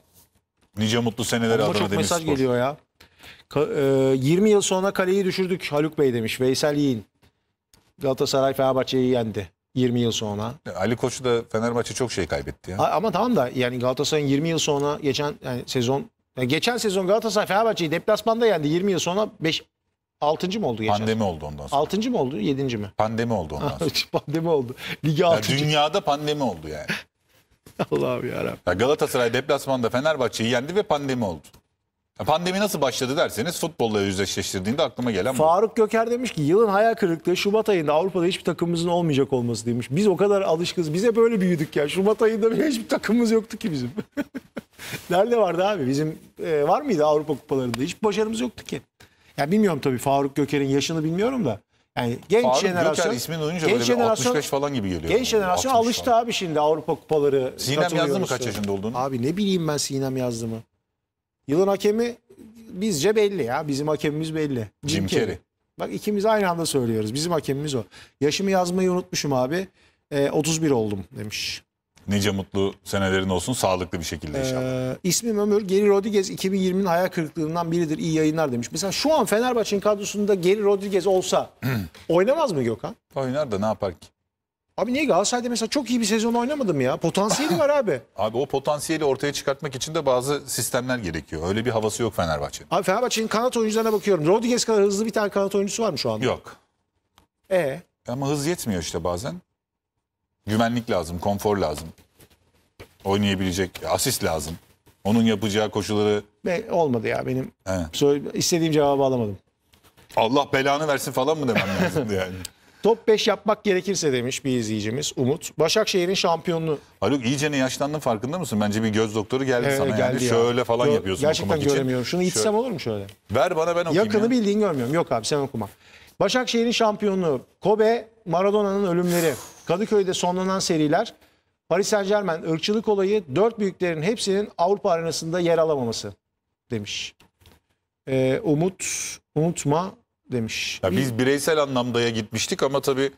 Nice mutlu seneler Ama Adana çok Demirspor. mesaj geliyor ya. 20 e, yıl sonra kaleyi düşürdük Haluk Bey demiş. Veysel Yiğin. Galatasaray Fenerbahçe'yi yendi. 20 yıl sonra. Ali Koç da Fenerbahçe çok şey kaybetti ya. ama tamam da yani Galatasaray'ın 20 yıl sonra geçen yani sezon yani geçen sezon Galatasaray Fenerbahçe'yi deplasmanda yendi. 20 yıl sonra 5 6. mı oldu geçen? Pandemi oldu ondan sonra. 6. mı oldu? 7. mi? Pandemi oldu ondan sonra. pandemi oldu. Ligi 6. Yani dünyada pandemi oldu yani. Allah'ım yarabbim. Ya Galatasaray deplasmanda Fenerbahçe'yi yendi ve pandemi oldu. Ya Pandemi nasıl başladı derseniz futbolla yüzleştirdiğinde aklıma gelen bu. Faruk Göker demiş ki yılın hayal kırıklığı Şubat ayında Avrupa'da hiçbir takımımızın olmayacak olması demiş. Biz o kadar alışkız, bize böyle büyüdük ya. Şubat ayında bile hiçbir takımımız yoktu ki bizim. Nerede vardı abi? Bizim e, var mıydı Avrupa kupalarında? hiç başarımız yoktu ki. Ya bilmiyorum tabii Faruk Göker'in yaşını bilmiyorum da. Yani genç abi, jenerasyon Göker duyunca genç böyle 65 falan gibi geliyor. Genç jenerasyon alıştı falan. abi şimdi Avrupa kupaları. Sinem yazdı mı kaç yaşında olduğunu? Abi ne bileyim ben Sinem yazdı mı? Yılın hakemi bizce belli ya. Bizim hakemimiz belli. Jim, Jim Carrey. Bak ikimiz aynı anda söylüyoruz. Bizim hakemimiz o. Yaşımı yazmayı unutmuşum abi. E, ee, 31 oldum demiş. Nice mutlu senelerin olsun sağlıklı bir şekilde ee, inşallah. Ee, ismim Ömür. Geri Rodriguez 2020'nin hayal kırıklığından biridir. İyi yayınlar demiş. Mesela şu an Fenerbahçe'nin kadrosunda Geri Rodriguez olsa oynamaz mı Gökhan? Oynar da ne yapar ki? Abi niye Galatasaray'da mesela çok iyi bir sezon oynamadım ya? Potansiyeli var abi. Abi o potansiyeli ortaya çıkartmak için de bazı sistemler gerekiyor. Öyle bir havası yok Fenerbahçe'nin. Abi Fenerbahçe'nin kanat oyuncularına bakıyorum. Rodriguez kadar hızlı bir tane kanat oyuncusu var mı şu anda? Yok. E ee? Ama hız yetmiyor işte bazen. Güvenlik lazım, konfor lazım. Oynayabilecek asist lazım. Onun yapacağı koşuları... Be, olmadı ya benim. He. Söyle, istediğim cevabı alamadım. Allah belanı versin falan mı demem lazımdı yani? Top 5 yapmak gerekirse demiş bir izleyicimiz Umut. Başakşehir'in şampiyonluğu. Haluk iyice ne yaşlandın farkında mısın? Bence bir göz doktoru geldi ee, sana geldi yani. Ya. Şöyle falan Gö yapıyorsun Gerçekten okumak göremiyorum. Için. Şunu içsem şöyle. olur mu şöyle? Ver bana ben okuyayım. Yakını ya. bildiğin görmüyorum. Yok abi sen okuma. Başakşehir'in şampiyonluğu, Kobe, Maradona'nın ölümleri, Kadıköy'de sonlanan seriler, Paris Saint Germain ırkçılık olayı dört büyüklerin hepsinin Avrupa arenasında yer alamaması demiş. Ee, umut, unutma demiş. Ya biz bireysel anlamda ya gitmiştik ama tabii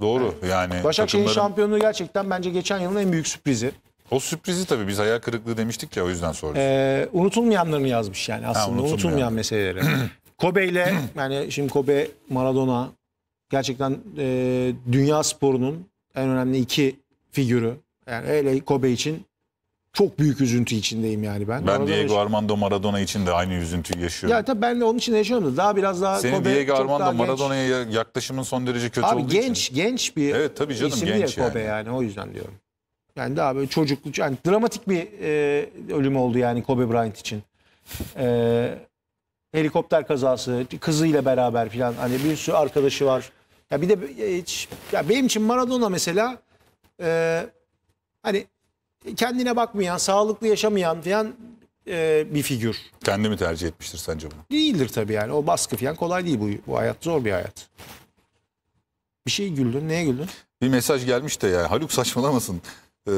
doğru evet. yani. Başakşehir'in takımların... şampiyonluğu gerçekten bence geçen yılın en büyük sürprizi. O sürprizi tabii biz hayal kırıklığı demiştik ya o yüzden sorduk. Ee, unutulmayanlarını yazmış yani aslında ha, unutulmayan meseleleri. Kobe ile yani şimdi Kobe Maradona gerçekten e, dünya sporunun en önemli iki figürü. Yani hele Kobe için çok büyük üzüntü içindeyim yani ben. Ben Maradona Diego için... Armando Maradona için de aynı üzüntüyü yaşıyorum. Ya tabii ben de onun için yaşıyorum da daha biraz daha Senin Kobe Diego Armando Maradona'ya yaklaşımın son derece kötü Abi, olduğu genç, için. genç genç bir evet, tabii canım, isim genç diye Kobe yani. yani o yüzden diyorum. Yani daha böyle çocukluk yani dramatik bir e, ölüm oldu yani Kobe Bryant için. E, helikopter kazası, kızıyla beraber filan hani bir sürü arkadaşı var. Ya bir de e, hiç, ya benim için Maradona mesela e, hani kendine bakmayan, sağlıklı yaşamayan filan e, bir figür. Kendi mi tercih etmiştir sence bunu? Değildir tabii yani. O baskı filan kolay değil bu, bu hayat. Zor bir hayat. Bir şey güldün. Neye güldün? Bir mesaj gelmiş de ya. Haluk saçmalamasın. Ee,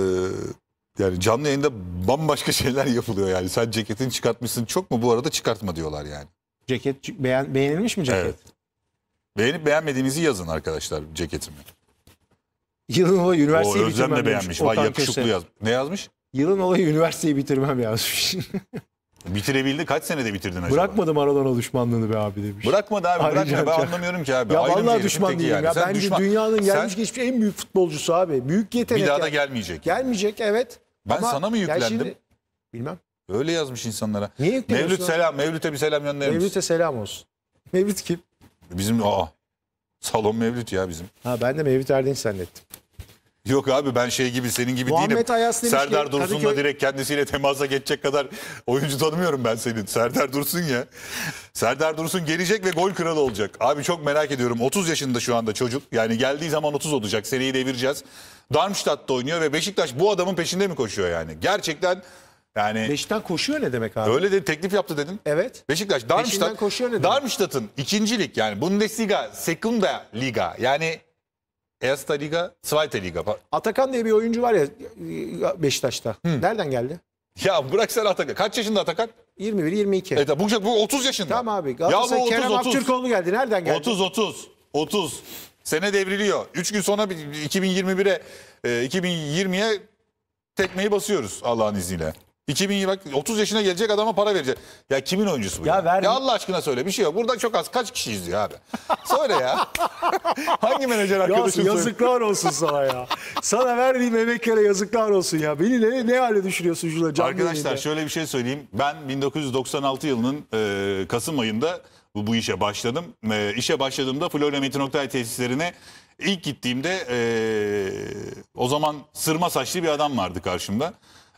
yani canlı yayında bambaşka şeyler yapılıyor yani. Sen ceketini çıkartmışsın çok mu bu arada çıkartma diyorlar yani. Ceket beğen, beğenilmiş mi ceket? Evet. Beğenip beğenmediğinizi yazın arkadaşlar ceketimi. Yılın olayı üniversiteyi o, bitirmem de beğenmiş. Vay yakışıklı yaz. Ne yazmış? Yılın olayı üniversiteyi bitirmem yazmış. Bitirebildi. Kaç senede bitirdin acaba? Bırakmadım Maradona düşmanlığını be abi demiş. Bırakmadı abi bırakma. Ben anlamıyorum ki abi. Ya Ayrım vallahi düşman değilim yani. ya. Sen düşman. dünyanın gelmiş Sen... geçmiş en büyük futbolcusu abi. Büyük yetenek. Bir daha da yani. gelmeyecek. Gelmeyecek evet. Ben Ama sana mı yüklendim? Şimdi, bilmem. Öyle yazmış insanlara. Niye yükleniyorsun? Mevlüt selam, Mevlüt'e bir selam gönderir misin? Mevlüt'e selam olsun. Mevlüt kim? Bizim o. salon Mevlüt ya bizim. Ha ben de Mevlüt Erdinç zannettim. Yok abi ben şey gibi senin gibi Muhammed değilim. Ayas demiş Serdar ki, Dursun'la Kadıköy... direkt kendisiyle temasa geçecek kadar oyuncu tanımıyorum ben senin. Serdar Dursun ya. Serdar Dursun gelecek ve gol kralı olacak. Abi çok merak ediyorum. 30 yaşında şu anda çocuk. Yani geldiği zaman 30 olacak. Seriyi devireceğiz. Darmstadt'ta oynuyor ve Beşiktaş bu adamın peşinde mi koşuyor yani? Gerçekten yani Beşiktaş koşuyor ne demek abi? Öyle de teklif yaptı dedin. Evet. Beşiktaş Darmstadt Beşinden koşuyor ne demek? Darmstadt'ın ikincilik yani Bundesliga, Sekunda Liga. Yani Erste Liga, Zweite Liga. Atakan diye bir oyuncu var ya e, Beşiktaş'ta. Hı. Nereden geldi? Ya bırak sen Atakan. Kaç yaşında Atakan? 21 22. Evet bu, şey- bu 30 yaşında. Tamam abi. ya bu 30, Kerem 30. Aktürkoğlu geldi. Nereden geldi? 30 30. 30. Sene devriliyor. 3 gün sonra 2021'e 2020'ye e, tekmeyi basıyoruz Allah'ın izniyle. 2000 bak 30 yaşına gelecek adama para verecek. Ya kimin oyuncusu bu? Ya, ya? Ver... ya Allah aşkına söyle bir şey yok. Burada çok az kaç kişi izliyor abi? Söyle ya. Hangi menajer arkadaşın? Ya, yazıklar olsun sana ya. sana verdiğim emeklere yazıklar olsun ya. Beni ne, ne hale düşürüyorsun şurada Arkadaşlar yayında. şöyle bir şey söyleyeyim. Ben 1996 yılının e, Kasım ayında bu, bu işe başladım. E, işe başladığımda Florya Metin Oktay tesislerine ilk gittiğimde e, o zaman sırma saçlı bir adam vardı karşımda.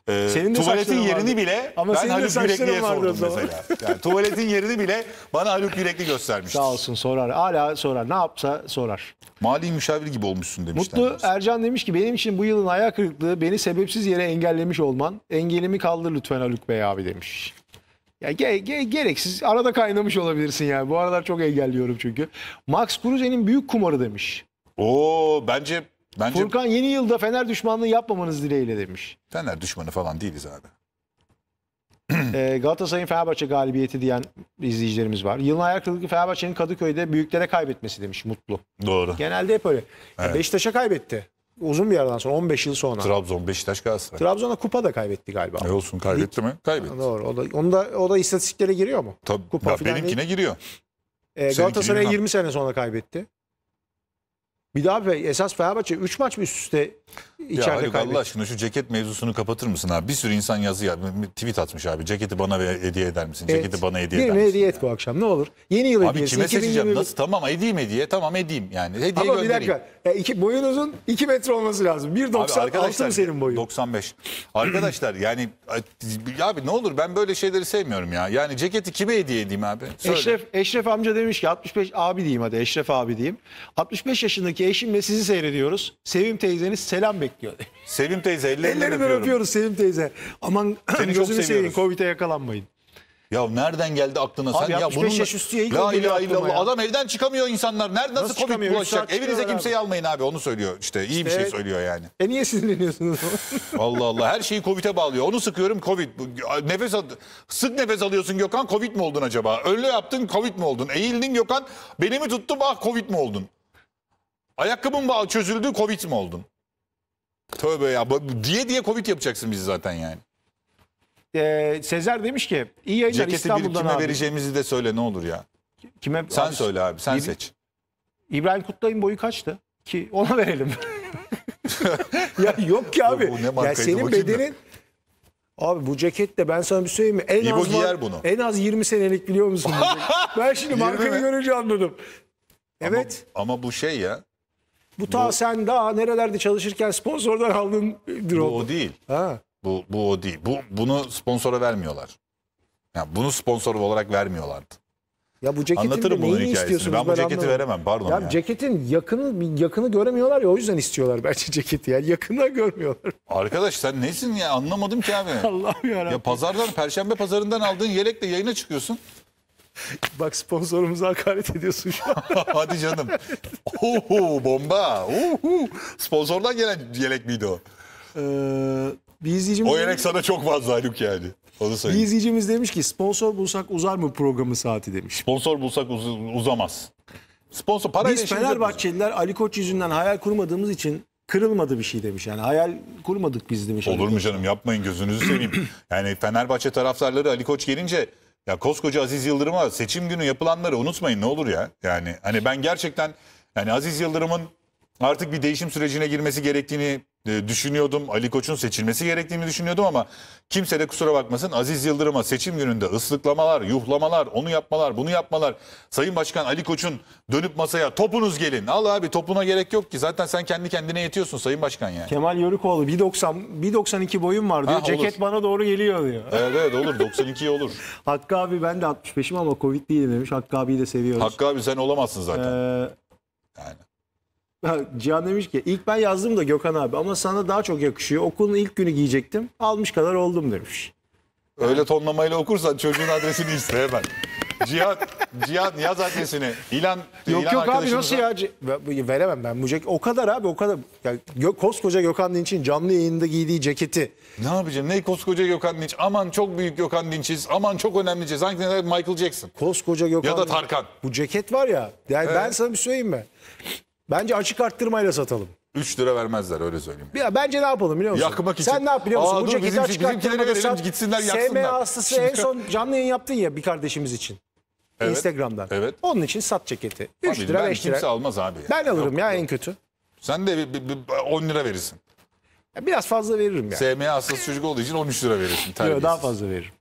Ee, senin de tuvaletin yerini vardı. bile Ama ben senin Haluk Yürekli'ye sordum mesela. Yani, tuvaletin yerini bile bana Haluk Yürekli göstermiş. Sağ olsun sorar. Hala sorar. Ne yapsa sorar. Mali müşavir gibi olmuşsun demişler. Mutlu Ercan demiş ki benim için bu yılın ayak kırıklığı beni sebepsiz yere engellemiş olman. Engelimi kaldır lütfen Haluk Bey abi demiş. Ya ge, ge, gereksiz arada kaynamış olabilirsin yani. Bu aralar çok engelliyorum çünkü. Max Kruse'nin büyük kumarı demiş. Oo bence Bence Furkan yeni yılda Fener düşmanlığı yapmamanız dileğiyle demiş. Fener düşmanı falan değiliz abi. Ee, Galatasaray'ın Fenerbahçe galibiyeti diyen izleyicilerimiz var. Yılın ayak kırıklığı Fenerbahçe'nin Kadıköy'de büyüklere kaybetmesi demiş Mutlu. Doğru. Genelde hep öyle. Evet. Beşiktaş'a kaybetti. Uzun bir aradan sonra 15 yıl sonra. Trabzon, Beşiktaş, Galatasaray. Trabzon'a kupa da kaybetti galiba. Ne olsun kaybetti mi? Kaybetti. Doğru. O da onu da o da istatistiklere giriyor mu? Tabii. Kupa ya benimkine değil. giriyor. E, Galatasaray 20 sene sonra kaybetti. Bir daha fe, esas Fenerbahçe 3 maç mı üst üste içeride ya kaybetti? Allah aşkına şu ceket mevzusunu kapatır mısın abi? Bir sürü insan yazı ya, tweet atmış abi. Ceketi bana hediye eder misin? Evet. Ceketi bana hediye Birine eder misin? hediye et bu akşam ne olur. Yeni yıl abi hediyesi. Abi kime seçeceğim? Nasıl? Tamam edeyim hediye. Tamam edeyim yani. Hediye Ama göndereyim. bir dakika. Ya e, iki, boyun uzun 2 metre olması lazım. 1.96 mı senin boyun? 95. arkadaşlar yani abi ne olur ben böyle şeyleri sevmiyorum ya. Yani ceketi kime hediye edeyim abi? Söyle. Eşref, Eşref amca demiş ki 65 abi diyeyim hadi Eşref abi diyeyim. 65 yaşındaki ki eşimle sizi seyrediyoruz. Sevim teyzeniz selam bekliyor. Sevim teyze ellerinden Ellerinden öpüyoruz Sevim teyze. Aman Seni çok gözünü seveyim Covid'e yakalanmayın. Ya nereden geldi aklına Abi sen? Ya bunun yaş üstü ya La ilahe illallah. Adam evden çıkamıyor insanlar. Nerede nasıl, Nasıl çıkamıyor? COVID bulaşacak? Evinize çıkıyorlar kimseyi almayın abi onu söylüyor. İşte iyi bir şey söylüyor yani. E niye sinirleniyorsunuz? Allah Allah her şeyi Covid'e bağlıyor. Onu sıkıyorum Covid. Nefes al- sık nefes alıyorsun Gökhan Covid mi oldun acaba? Öyle yaptın Covid mi oldun? Eğildin Gökhan beni mi tuttu bak ah, Covid mi oldun? Ayakkabın bağı çözüldü Covid mi oldun? Tövbe ya diye diye Covid yapacaksın bizi zaten yani. Ee, Sezer demiş ki iyi yayınlar Ceketi İstanbul'dan kime abi. vereceğimizi de söyle ne olur ya. Kime? Sen abi, söyle abi sen İb seç. İbrahim Kutlay'ın boyu kaçtı? Ki ona verelim. ya yok ki abi. Ya, ya senin bedenin Abi bu ceket ben sana bir söyleyeyim mi? En İbo az giyer bunu. En az 20 senelik biliyor musun? ben şimdi markayı görünce anladım. Evet. Ama, ama bu şey ya. Bu ta bu, sen daha nerelerde çalışırken sponsordan aldın drone. Bu o değil. Ha. Bu, bu o değil. Bu, bunu sponsora vermiyorlar. Yani bunu sponsor olarak vermiyorlardı. Ya bu ceketin Anlatırım bunun hikayesini. istiyorsunuz? Ben bu ben ceketi anlamadım. veremem pardon. Ya, ya. ceketin yakını yakını göremiyorlar ya o yüzden istiyorlar bence ceketi. Yani yakına görmüyorlar. Arkadaş sen nesin ya anlamadım ki abi. Allah'ım ya. Ya pazardan perşembe pazarından aldığın yelekle yayına çıkıyorsun. Bak sponsorumuza hakaret ediyorsun şu an. Hadi canım. Oho bomba. Oho. Sponsordan gelen yelek miydi o? Ee, bir izleyicimiz... O yelek sana çok fazla Haluk yani. Onu bir izleyicimiz demiş ki sponsor bulsak uzar mı programı saati demiş. Sponsor bulsak uz- uzamaz. Sponsor para Biz Fenerbahçeliler Ali Koç yüzünden hayal kurmadığımız için kırılmadı bir şey demiş. Yani hayal kurmadık biz demiş. Olur mu canım yapmayın gözünüzü seveyim. Yani Fenerbahçe taraftarları Ali Koç gelince ya koskoca Aziz Yıldırım'a seçim günü yapılanları unutmayın ne olur ya. Yani hani ben gerçekten yani Aziz Yıldırım'ın artık bir değişim sürecine girmesi gerektiğini ee, düşünüyordum. Ali Koç'un seçilmesi gerektiğini düşünüyordum ama kimse de kusura bakmasın Aziz Yıldırım'a seçim gününde ıslıklamalar, yuhlamalar, onu yapmalar, bunu yapmalar. Sayın Başkan Ali Koç'un dönüp masaya topunuz gelin. Al abi topuna gerek yok ki. Zaten sen kendi kendine yetiyorsun Sayın Başkan yani. Kemal Yörükoğlu 1.90 1.92 boyum var diyor. Ha, Ceket bana doğru geliyor diyor. Evet evet olur 92 olur. Hakkı abi ben de 65'im ama Covid değil demiş. Hakkı abiyi de seviyoruz. Hakkı abi sen olamazsın zaten. Ee, yani. Cihan demiş ki ilk ben yazdım da Gökhan abi ama sana daha çok yakışıyor. Okulun ilk günü giyecektim. Almış kadar oldum demiş. Öyle tonlamayla okursan çocuğun adresini iste hemen. Cihan, Cihan yaz adresini. İlan, Yok İlan yok abi nasıl ya? Veremem ben. Mucek o kadar abi o kadar. Ya, gö koskoca Gökhan Dinç'in canlı yayında giydiği ceketi. Ne yapacağım? Ne koskoca Gökhan Dinç? Aman çok büyük Gökhan Dinç'iz. Aman çok önemliciz. Sanki Michael Jackson. Koskoca Gökhan Ya da Tarkan. Bu ceket var ya. Yani evet. ben sana bir söyleyeyim mi? Bence açık arttırmayla satalım. 3 lira vermezler öyle söyleyeyim. Ya bence ne yapalım biliyor musun? Yakmak için. Sen ne yap biliyor musun? Aa, Bu dur, ceketi bizim, açık bizimkilere arttırmada verelim gitsinler yaksınlar. SMA'sı en son canlı yayın yaptın ya bir kardeşimiz için. Evet, Instagram'dan. evet. Onun için sat ceketi. 3 Abi, lira ben 5 kimse lira. almaz abi. Ben alırım ya en kötü. Sen de bir- bir- bir 10 lira verirsin. Ya Biraz fazla veririm yani. SMA hastası çocuk olduğu için 13 lira verirsin. Yok, daha fazla veririm.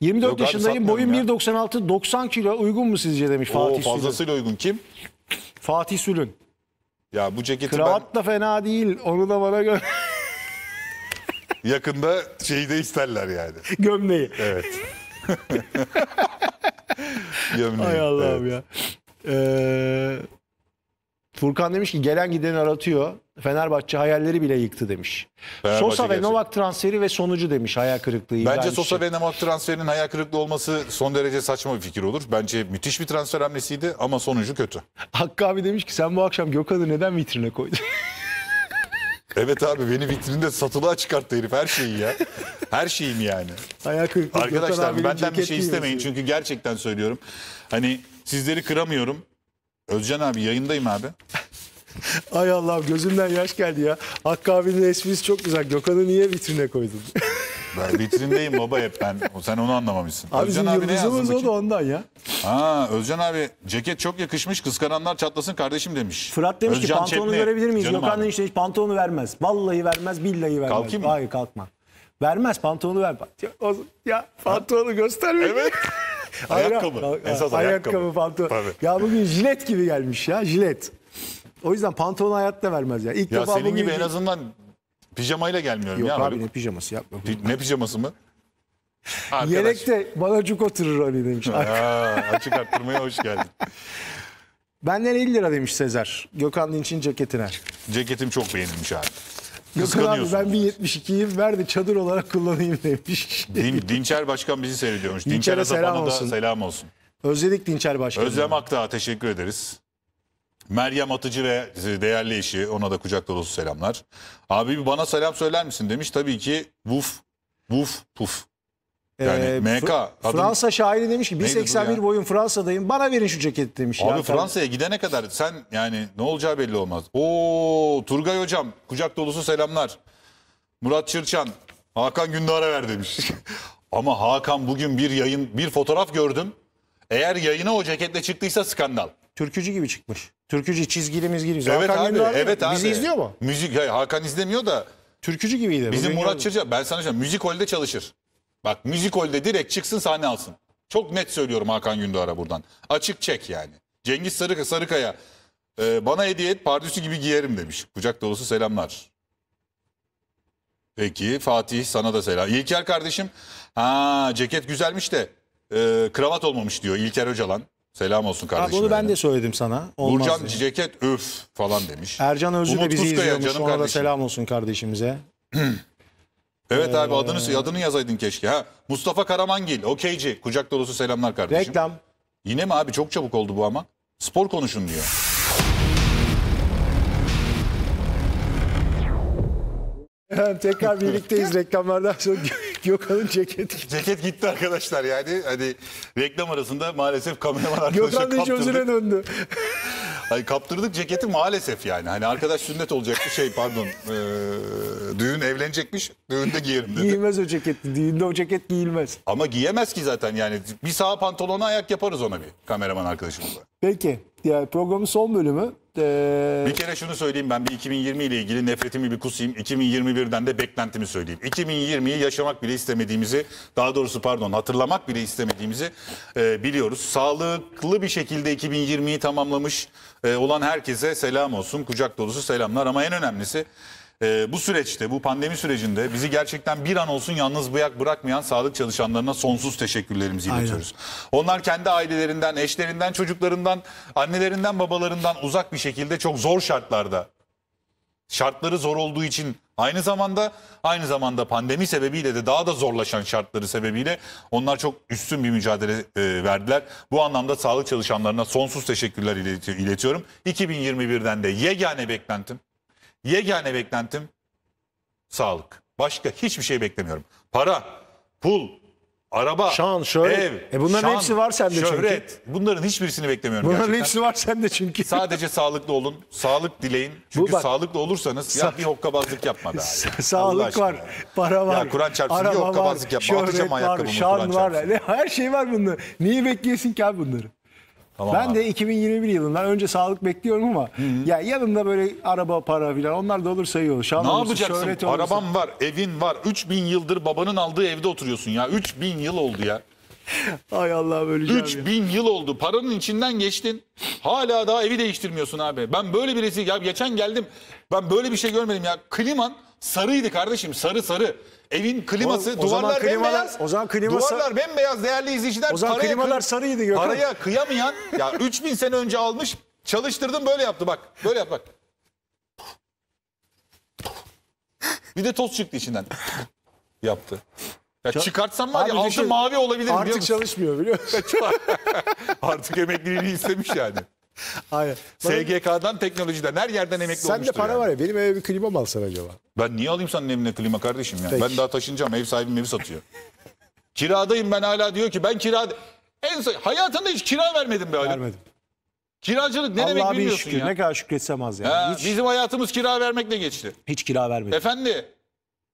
24 Yok yaşındayım boyum 1.96 90 kilo uygun mu sizce demiş Oo, Fatih Sülün. fazlasıyla uygun kim? Fatih Sülün. Ya bu ceketi Kravat da fena değil. Onu da bana gö Yakında şeyi de isterler yani. gömleği. Evet. Gömleği. Ay Allah'ım evet. ya. Ee, Furkan demiş ki gelen gideni aratıyor. Fenerbahçe hayalleri bile yıktı demiş. Fenerbahçe Sosa gerçekten. ve Novak transferi ve sonucu demiş hayal kırıklığı. Bence Sosa şey. ve Novak transferinin hayal kırıklığı olması son derece saçma bir fikir olur. Bence müthiş bir transfer hamlesiydi ama sonucu kötü. Hakkı abi demiş ki sen bu akşam Gökhan'ı neden vitrine koydun? Evet abi beni vitrinde satılığa çıkarttı herif her şeyi ya. Her şeyim yani. Ayak Arkadaşlar benden bir şey istemeyin diyor. çünkü gerçekten söylüyorum. Hani sizleri kıramıyorum. Özcan abi yayındayım abi. Ay Allah'ım gözümden yaş geldi ya. Hakkı abinin esprisi çok güzel. Gökhan'ı niye vitrine koydun? Ben vitrindeyim baba hep ben. Sen onu anlamamışsın. Abi Özcan abi ne yazdın o da ondan ya. Ha Özcan abi ceket çok yakışmış kıskananlar çatlasın kardeşim demiş. Fırat demiş Özcan ki pantolonu Çepni. görebilir miyiz? Canım Gökhan abi. demiş hiç pantolonu vermez. Vallahi vermez billahi vermez. Kalkayım mı? Hayır kalkma. Vermez pantolonu ver. Ya, ya pantolonu gösterme. Evet. ayakkabı. Esas ayakkabı. Ayakkabı pantolon. Tabii. Ya bugün jilet gibi gelmiş ya jilet. O yüzden pantolon hayat vermez ya. İlk ya defa senin gibi en azından pijamayla gelmiyorum Yok ya. abi böyle. ne pijaması yapma. Ne pijaması mı? Arkadaş. Yelekte bana cuk oturur Ali demiş. Aa, açık arttırmaya hoş geldin. Benden 50 lira demiş Sezer. Gökhan Dinç'in ceketine. Ceketim çok beğenilmiş abi. Gökhan abi ben 1.72'yim ver de çadır olarak kullanayım demiş. Din, Dinçer Başkan bizi seyrediyormuş. Dinçer'e Dinçer selam olsun. selam olsun. Özledik Dinçer Başkan. Özlem Akdağ teşekkür ederiz. Meryem Atıcı ve değerli eşi ona da kucak dolusu selamlar. Abi bana selam söyler misin demiş. Tabii ki vuf vuf puf. Yani ee, MK. Fr Fransa şairi demiş ki 1.81 boyun Fransa'dayım bana verin şu ceket demiş. Abi Fransa'ya gidene kadar sen yani ne olacağı belli olmaz. Oo Turgay hocam kucak dolusu selamlar. Murat Çırçan Hakan Gündoğan'a ver demiş. Ama Hakan bugün bir yayın bir fotoğraf gördüm. Eğer yayına o ceketle çıktıysa skandal. Türkücü gibi çıkmış. Türkücü çizgili mizgili. Evet Hakan abi, evet abi. Bizi izliyor mu? Müzik, hayır, Hakan izlemiyor da. Türkücü gibiydi. Bizim Murat Çırca, ben sana söyleyeyim, müzik holde çalışır. Bak müzik holde direkt çıksın sahne alsın. Çok net söylüyorum Hakan Gündoğar'a buradan. Açık çek yani. Cengiz Sarıka, Sarıkaya e, bana hediye et pardüsü gibi giyerim demiş. Kucak dolusu selamlar. Peki Fatih sana da selam. İlker kardeşim ha ceket güzelmiş de e, kravat olmamış diyor İlker Öcalan. Selam olsun kardeşim. Abi onu ben de söyledim sana. Olmaz Burcan diye. ceket öf falan demiş. Ercan Özlü Umut de bizi Kuskaya, izliyormuş. Ona kardeşim. da selam olsun kardeşimize. evet ee... abi adını ee. adını yazaydın keşke. Ha Mustafa Karamangil, okeyci. Kucak dolusu selamlar kardeşim. Reklam. Yine mi abi çok çabuk oldu bu ama. Spor konuşun diyor. Tekrar birlikteyiz reklamlardan sonra Gökhan'ın ceketi. Ceket gitti arkadaşlar yani. Hani reklam arasında maalesef kameraman arkadaşa Gökhan kaptırdık. Gökhan özüne döndü. Hani kaptırdık ceketi maalesef yani. Hani arkadaş sünnet olacak bir şey pardon. Ee, düğün evlenecekmiş. Düğünde giyerim dedi. Giyilmez o ceketi. Düğünde o ceket giyilmez. Ama giyemez ki zaten yani. Bir sağ pantolona ayak yaparız ona bir kameraman arkadaşımızla. Peki. Yani programın son bölümü e... Bir kere şunu söyleyeyim ben bir 2020 ile ilgili nefretimi bir kusayım. 2021'den de beklentimi söyleyeyim. 2020'yi yaşamak bile istemediğimizi daha doğrusu pardon hatırlamak bile istemediğimizi e, biliyoruz. Sağlıklı bir şekilde 2020'yi tamamlamış e, olan herkese selam olsun. Kucak dolusu selamlar ama en önemlisi e, bu süreçte, bu pandemi sürecinde bizi gerçekten bir an olsun yalnız bırak bırakmayan sağlık çalışanlarına sonsuz teşekkürlerimizi iletiyoruz. Aynen. Onlar kendi ailelerinden, eşlerinden, çocuklarından, annelerinden, babalarından uzak bir şekilde çok zor şartlarda şartları zor olduğu için aynı zamanda aynı zamanda pandemi sebebiyle de daha da zorlaşan şartları sebebiyle onlar çok üstün bir mücadele e, verdiler. Bu anlamda sağlık çalışanlarına sonsuz teşekkürler iletiyorum. 2021'den de yegane beklentim Yegane beklentim sağlık. Başka hiçbir şey beklemiyorum. Para, pul, araba, şan, şöhret. ev, e bunların şan, hepsi var sende şöhret. çünkü. Bunların hiçbirisini beklemiyorum bunların gerçekten. hepsi var sende çünkü. Sadece sağlıklı olun, sağlık dileyin. Çünkü bak, sağlıklı olursanız ya bir hokkabazlık yapma be. sağlık var, para var, ya, Kur'an çarpsın, araba bir hokkabazlık var, yapma. şöhret Atacağım var, şan var. Ne, her şey var bunlar. Niye bekliyorsun ki abi bunları? Tamam ben abi. de 2021 yılından önce sağlık bekliyorum ama Hı -hı. ya yanında böyle araba para filan onlar da olursa iyi olur. Şan ne olursa, yapacaksın? Arabam var, evin var. 3000 yıldır babanın aldığı evde oturuyorsun ya. 3000 yıl oldu ya. Ay Allah öleceğim 3000 ya. yıl oldu. Paranın içinden geçtin. Hala daha evi değiştirmiyorsun abi. Ben böyle birisi ya geçen geldim. Ben böyle bir şey görmedim ya. Kliman Sarıydı kardeşim sarı sarı. Evin kliması, o, duvarlar zaman klimalar, bembeyaz. O zaman klima duvarlar bembeyaz değerli izleyiciler. O zaman paraya, klimalar sarıydı Gökhan. Paraya kıyamayan ya 3000 sene önce almış çalıştırdım böyle yaptı bak. Böyle yap bak. Bir de toz çıktı içinden. yaptı. Ya çıkartsam var ya altı şey, mavi olabilir. Artık biliyor musun? çalışmıyor biliyor musun? artık emekliliğini istemiş yani. Hayır. SGK'dan teknolojiden her yerden emekli Sen de para yani. var ya benim eve bir klima mı alsan acaba? Ben niye alayım senin evine klima kardeşim ya? Peki. Ben daha taşınacağım ev sahibim evi satıyor. Kiradayım ben hala diyor ki ben kira... En son- hayatında hiç kira vermedim be Ali. Vermedim. Kiracılık ne demek Allah'a bir bilmiyorsun şükür. ya. Ne kadar şükretsem az yani. Ha, hiç, Bizim hayatımız kira vermekle geçti. hiç kira vermedim. Efendi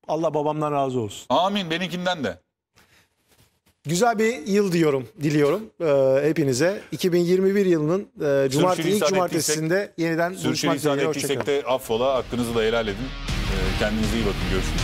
Allah babamdan razı olsun. amin benimkinden de. Güzel bir yıl diyorum, diliyorum e, hepinize. 2021 yılının e, cumartesi, ilk cumartesinde ettiysek, yeniden buluşmak üzere. ettiysek de affola, hakkınızı da helal edin. E, kendinize iyi bakın, görüşürüz.